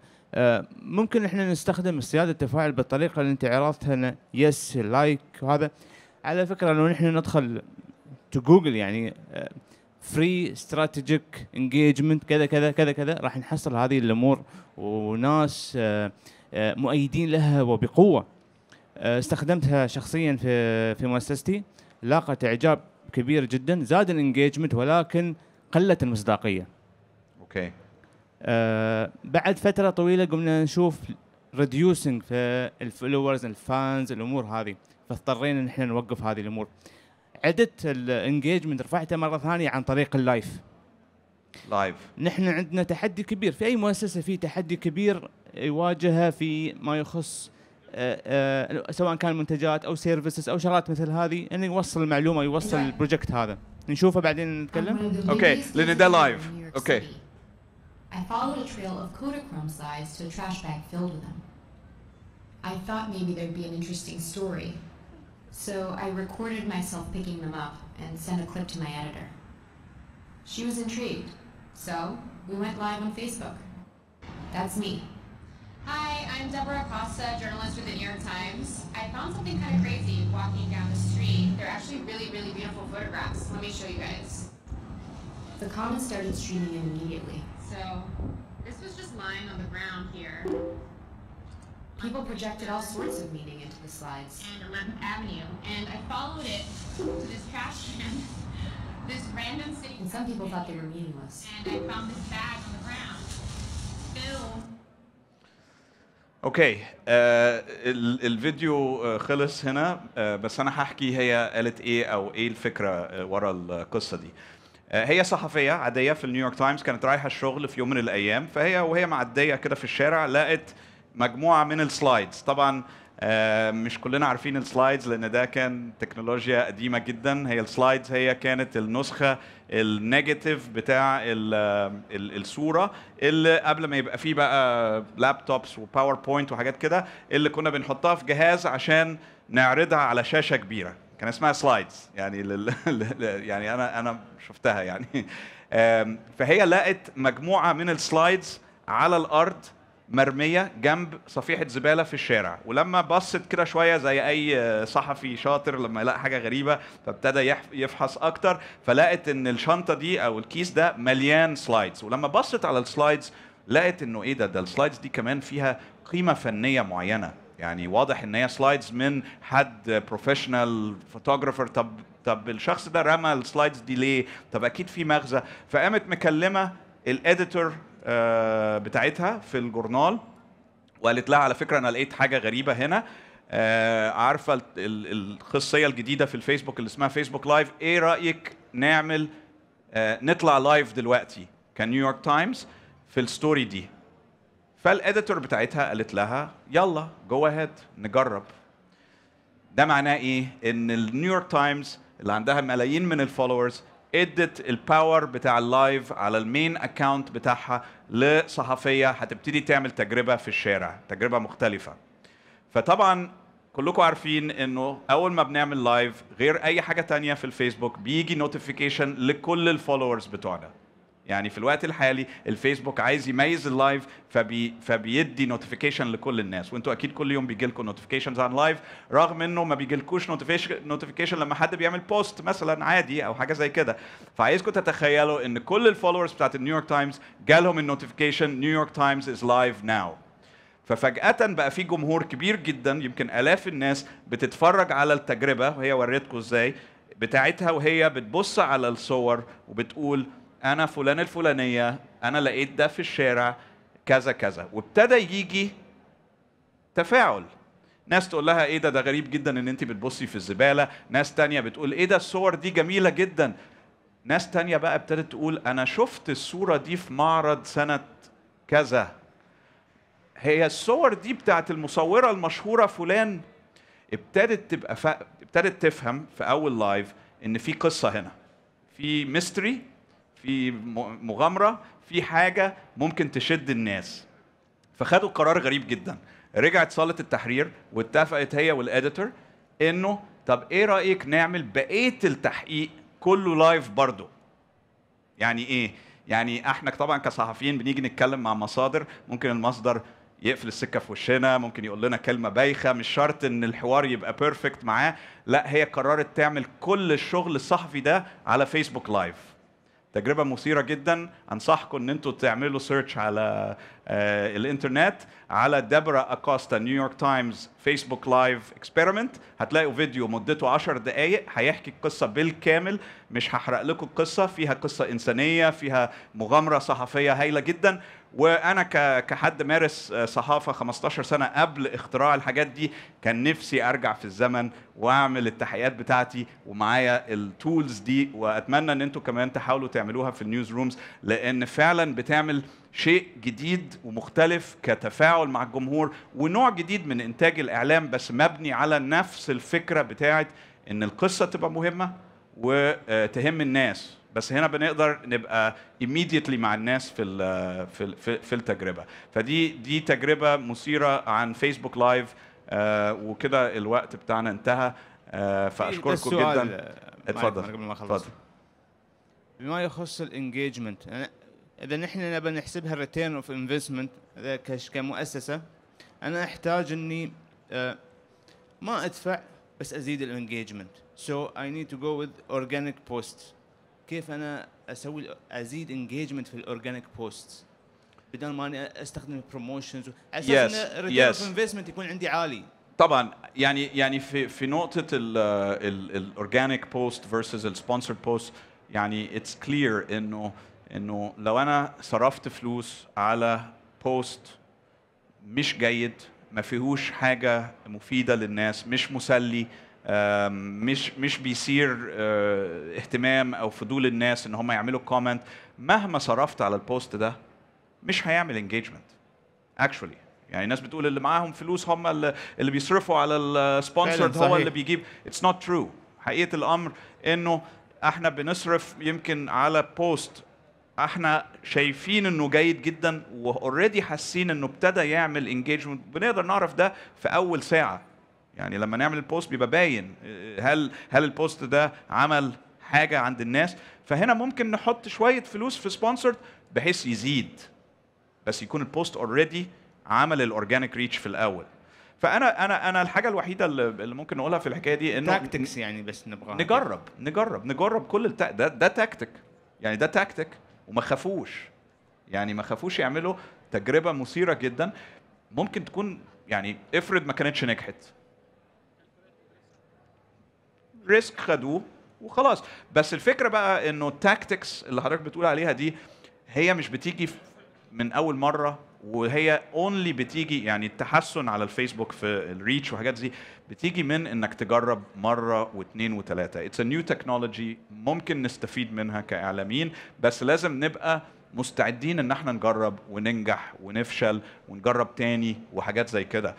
ممكن احنا نستخدم اصطياد التفاعل بالطريقه اللي انت عرضتها يس لايك وهذا على فكره لو نحن ندخل تو جوجل يعني فري استراتيجيك انجيجمنت كذا كذا كذا كذا راح نحصل هذه الامور وناس uh, uh, مؤيدين لها وبقوه uh, استخدمتها شخصيا في في مؤسستي لاقت اعجاب كبير جدا زاد الانجيجمنت ولكن قلت المصداقيه اوكي بعد فتره طويله قمنا نشوف ريديوسنج في الفولورز الفانز الامور هذه فاضطرينا ان احنا نوقف هذه الامور عدت الانجيجمنت رفعته مره ثانيه عن طريق اللايف لايف نحن عندنا تحدي كبير في اي مؤسسه في تحدي كبير يواجهه في ما يخص آآ آه، آآ آه، سواء كان منتجات او سيرفيسز او شغلات مثل هذه انه يوصل المعلومه يوصل نعم. البروجكت هذا نشوفه بعدين نتكلم اوكي لان ده لايف اوكي I followed a trail of Kodachrome slides to a trash bag filled with them. I thought maybe there'd be an interesting story so I recorded myself picking them up and sent a clip to my editor. She was intrigued, so we went live on Facebook. That's me. Hi, I'm Deborah Acosta, journalist with the New York Times. I found something kind of crazy walking down the street. They're actually really, really beautiful photographs. Let me show you guys. The comments started streaming in immediately. So, this was just lying on the ground here. People projected all sorts of meaning into the slides. And 11th Avenue, and I followed it to this trash can, this random city. And some people thought they were meaningless. And I found this bag on the ground, Bill. اوكي آه الفيديو خلص هنا آه بس انا هحكي هي قالت ايه او ايه الفكره ورا القصه دي آه هي صحفيه عاديه في النيويورك تايمز كانت رايحه الشغل في يوم من الايام فهي وهي معديه كده في الشارع لقت مجموعه من السلايدز طبعا آه، مش كلنا عارفين السلايدز لان ده كان تكنولوجيا قديمه جدا هي السلايدز هي كانت النسخه النيجاتيف بتاع آه، الصوره اللي قبل ما يبقى فيه بقى لابتوبس وباوربوينت وحاجات كده اللي كنا بنحطها في جهاز عشان نعرضها على شاشه كبيره كان اسمها سلايدز يعني لل... يعني انا انا شفتها يعني فهي لقت مجموعه من السلايدز على الارض مرميه جنب صفيحه زباله في الشارع ولما بصت كده شويه زي اي صحفي شاطر لما يلاقي حاجه غريبه فابتدى يفحص اكتر فلقت ان الشنطه دي او الكيس ده مليان سلايدز ولما بصت على السلايدز لقت انه ايه ده ده السلايدز دي كمان فيها قيمه فنيه معينه يعني واضح ان هي سلايدز من حد بروفيشنال فوتوغرافر طب طب الشخص ده رمى السلايدز دي ليه طب اكيد في مغزى فقامت مكلمه الاديتور آه، بتاعتها في الجورنال وقالت لها على فكره انا لقيت حاجه غريبه هنا آه، عارفه الخصيه الجديده في الفيسبوك اللي اسمها فيسبوك لايف ايه رايك نعمل آه، نطلع لايف دلوقتي كنيويورك تايمز في الستوري دي فالاديتور بتاعتها قالت لها يلا جو اهيد نجرب ده معناه ايه ان النيويورك تايمز اللي عندها ملايين من الفولورز ادت الباور بتاع اللايف على المين اكاونت بتاعها لصحفيه هتبتدي تعمل تجربه في الشارع تجربه مختلفه فطبعا كلكم عارفين انه اول ما بنعمل لايف غير اي حاجه تانية في الفيسبوك بيجي نوتيفيكيشن لكل الفولورز بتوعنا يعني في الوقت الحالي الفيسبوك عايز يميز اللايف فبي فبيدي نوتيفيكيشن لكل الناس وانتوا اكيد كل يوم بيجي لكم نوتيفيكيشنز عن لايف رغم انه ما بيجيلكوش نوتيفيكيشن لما حد بيعمل بوست مثلا عادي او حاجه زي كده فعايزكم تتخيلوا ان كل الفولورز بتاعت النيويورك تايمز جالهم النوتيفيكيشن نيويورك تايمز از لايف ناو ففجأة بقى في جمهور كبير جدا يمكن آلاف الناس بتتفرج على التجربة وهي وريتكم ازاي بتاعتها وهي بتبص على الصور وبتقول انا فلان الفلانيه انا لقيت ده في الشارع كذا كذا وابتدى يجي تفاعل ناس تقول لها ايه ده ده غريب جدا ان انت بتبصي في الزباله ناس تانية بتقول ايه ده الصور دي جميله جدا ناس تانية بقى ابتدت تقول انا شفت الصوره دي في معرض سنه كذا هي الصور دي بتاعت المصوره المشهوره فلان ابتدت تبقى ف... ابتدت تفهم في اول لايف ان في قصه هنا في ميستري في مغامره في حاجه ممكن تشد الناس فخدوا قرار غريب جدا رجعت صاله التحرير واتفقت هي والاديتور انه طب ايه رايك نعمل بقيه التحقيق كله لايف برضه يعني ايه يعني احنا طبعا كصحفيين بنيجي نتكلم مع مصادر ممكن المصدر يقفل السكه في وشنا ممكن يقول لنا كلمه بايخه مش شرط ان الحوار يبقى بيرفكت معاه لا هي قررت تعمل كل الشغل الصحفي ده على فيسبوك لايف تجربه مثيره جدا انصحكم ان انتم تعملوا سيرش على آه، الانترنت على ديبرا اكوستا نيويورك تايمز فيسبوك لايف اكسبيرمنت هتلاقوا فيديو مدته 10 دقائق هيحكي القصه بالكامل مش هحرق لكم القصه فيها قصه انسانيه فيها مغامره صحفيه هايله جدا وانا كحد مارس آه، صحافه 15 سنه قبل اختراع الحاجات دي كان نفسي ارجع في الزمن واعمل التحقيقات بتاعتي ومعايا التولز دي واتمنى ان انتم كمان تحاولوا تعملوها في النيوز رومز لان فعلا بتعمل شيء جديد ومختلف كتفاعل مع الجمهور ونوع جديد من انتاج الاعلام بس مبني على نفس الفكره بتاعت ان القصه تبقى مهمه وتهم آه، الناس بس هنا بنقدر نبقى immediately مع الناس في في في التجربه فدي دي تجربه مثيره عن فيسبوك لايف آه، وكده الوقت بتاعنا انتهى آه، فاشكركم جدا اتفضل قبل ما اخلص بما يخص الانجيجمنت اذا نحن نبى نحسبها ريتيرن اوف انفستمنت كمؤسسه انا احتاج اني آه، ما ادفع بس ازيد الانجيجمنت سو اي نيد تو جو وذ اورجانيك بوست كيف انا اسوي ازيد انجيجمنت في الاورجانيك بوست بدل ما اني استخدم بروموشنز على اساس yes. ان اوف انفستمنت يكون عندي عالي طبعا يعني يعني في في نقطه الاورجانيك بوست فيرسز السبونسرد بوست يعني اتس كلير انه انه لو انا صرفت فلوس على بوست مش جيد ما فيهوش حاجه مفيده للناس مش مسلي مش مش بيثير آه، اهتمام او فضول الناس ان هم يعملوا كومنت مهما صرفت على البوست ده مش هيعمل انجيجمنت اكشولي يعني الناس بتقول اللي معاهم فلوس هم اللي, اللي بيصرفوا على السبونسر هو اللي بيجيب اتس نوت ترو حقيقه الامر انه احنا بنصرف يمكن على بوست احنا شايفين انه جيد جدا واوريدي حاسين انه ابتدى يعمل انجيجمنت بنقدر نعرف ده في اول ساعه يعني لما نعمل البوست بيبقى باين آه، هل هل البوست ده عمل حاجه عند الناس فهنا ممكن نحط شويه فلوس في سبونسر بحيث يزيد بس يكون البوست اوريدي عمل الاورجانيك ريتش في الاول فانا انا انا الحاجه الوحيده اللي ممكن نقولها في الحكايه دي انه تاكتكس يعني بس نبغى نجرب نجرب نجرب كل التا... ده ده تاكتيك يعني ده تاكتيك وما خافوش يعني ما خافوش يعملوا تجربه مثيره جدا ممكن تكون يعني افرض ما كانتش نجحت ريسك خدوه وخلاص بس الفكره بقى انه التاكتكس اللي حضرتك بتقول عليها دي هي مش بتيجي من اول مره وهي اونلي بتيجي يعني التحسن على الفيسبوك في الريتش وحاجات زي بتيجي من انك تجرب مره واثنين وثلاثه اتس نيو تكنولوجي ممكن نستفيد منها كاعلاميين بس لازم نبقى مستعدين ان احنا نجرب وننجح ونفشل ونجرب تاني وحاجات زي كده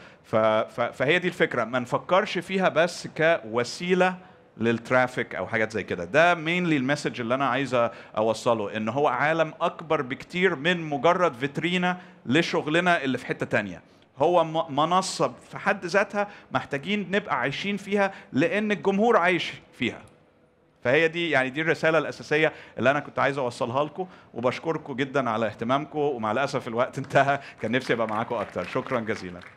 فهي دي الفكره ما نفكرش فيها بس كوسيله للترافيك او حاجات زي كده ده مينلي المسج اللي انا عايز اوصله ان هو عالم اكبر بكتير من مجرد فيترينا لشغلنا اللي في حته تانية هو منصه في حد ذاتها محتاجين نبقى عايشين فيها لان الجمهور عايش فيها فهي دي يعني دي الرساله الاساسيه اللي انا كنت عايز اوصلها لكم وبشكركم جدا على اهتمامكم ومع الاسف الوقت انتهى كان نفسي ابقى معاكم اكتر شكرا جزيلا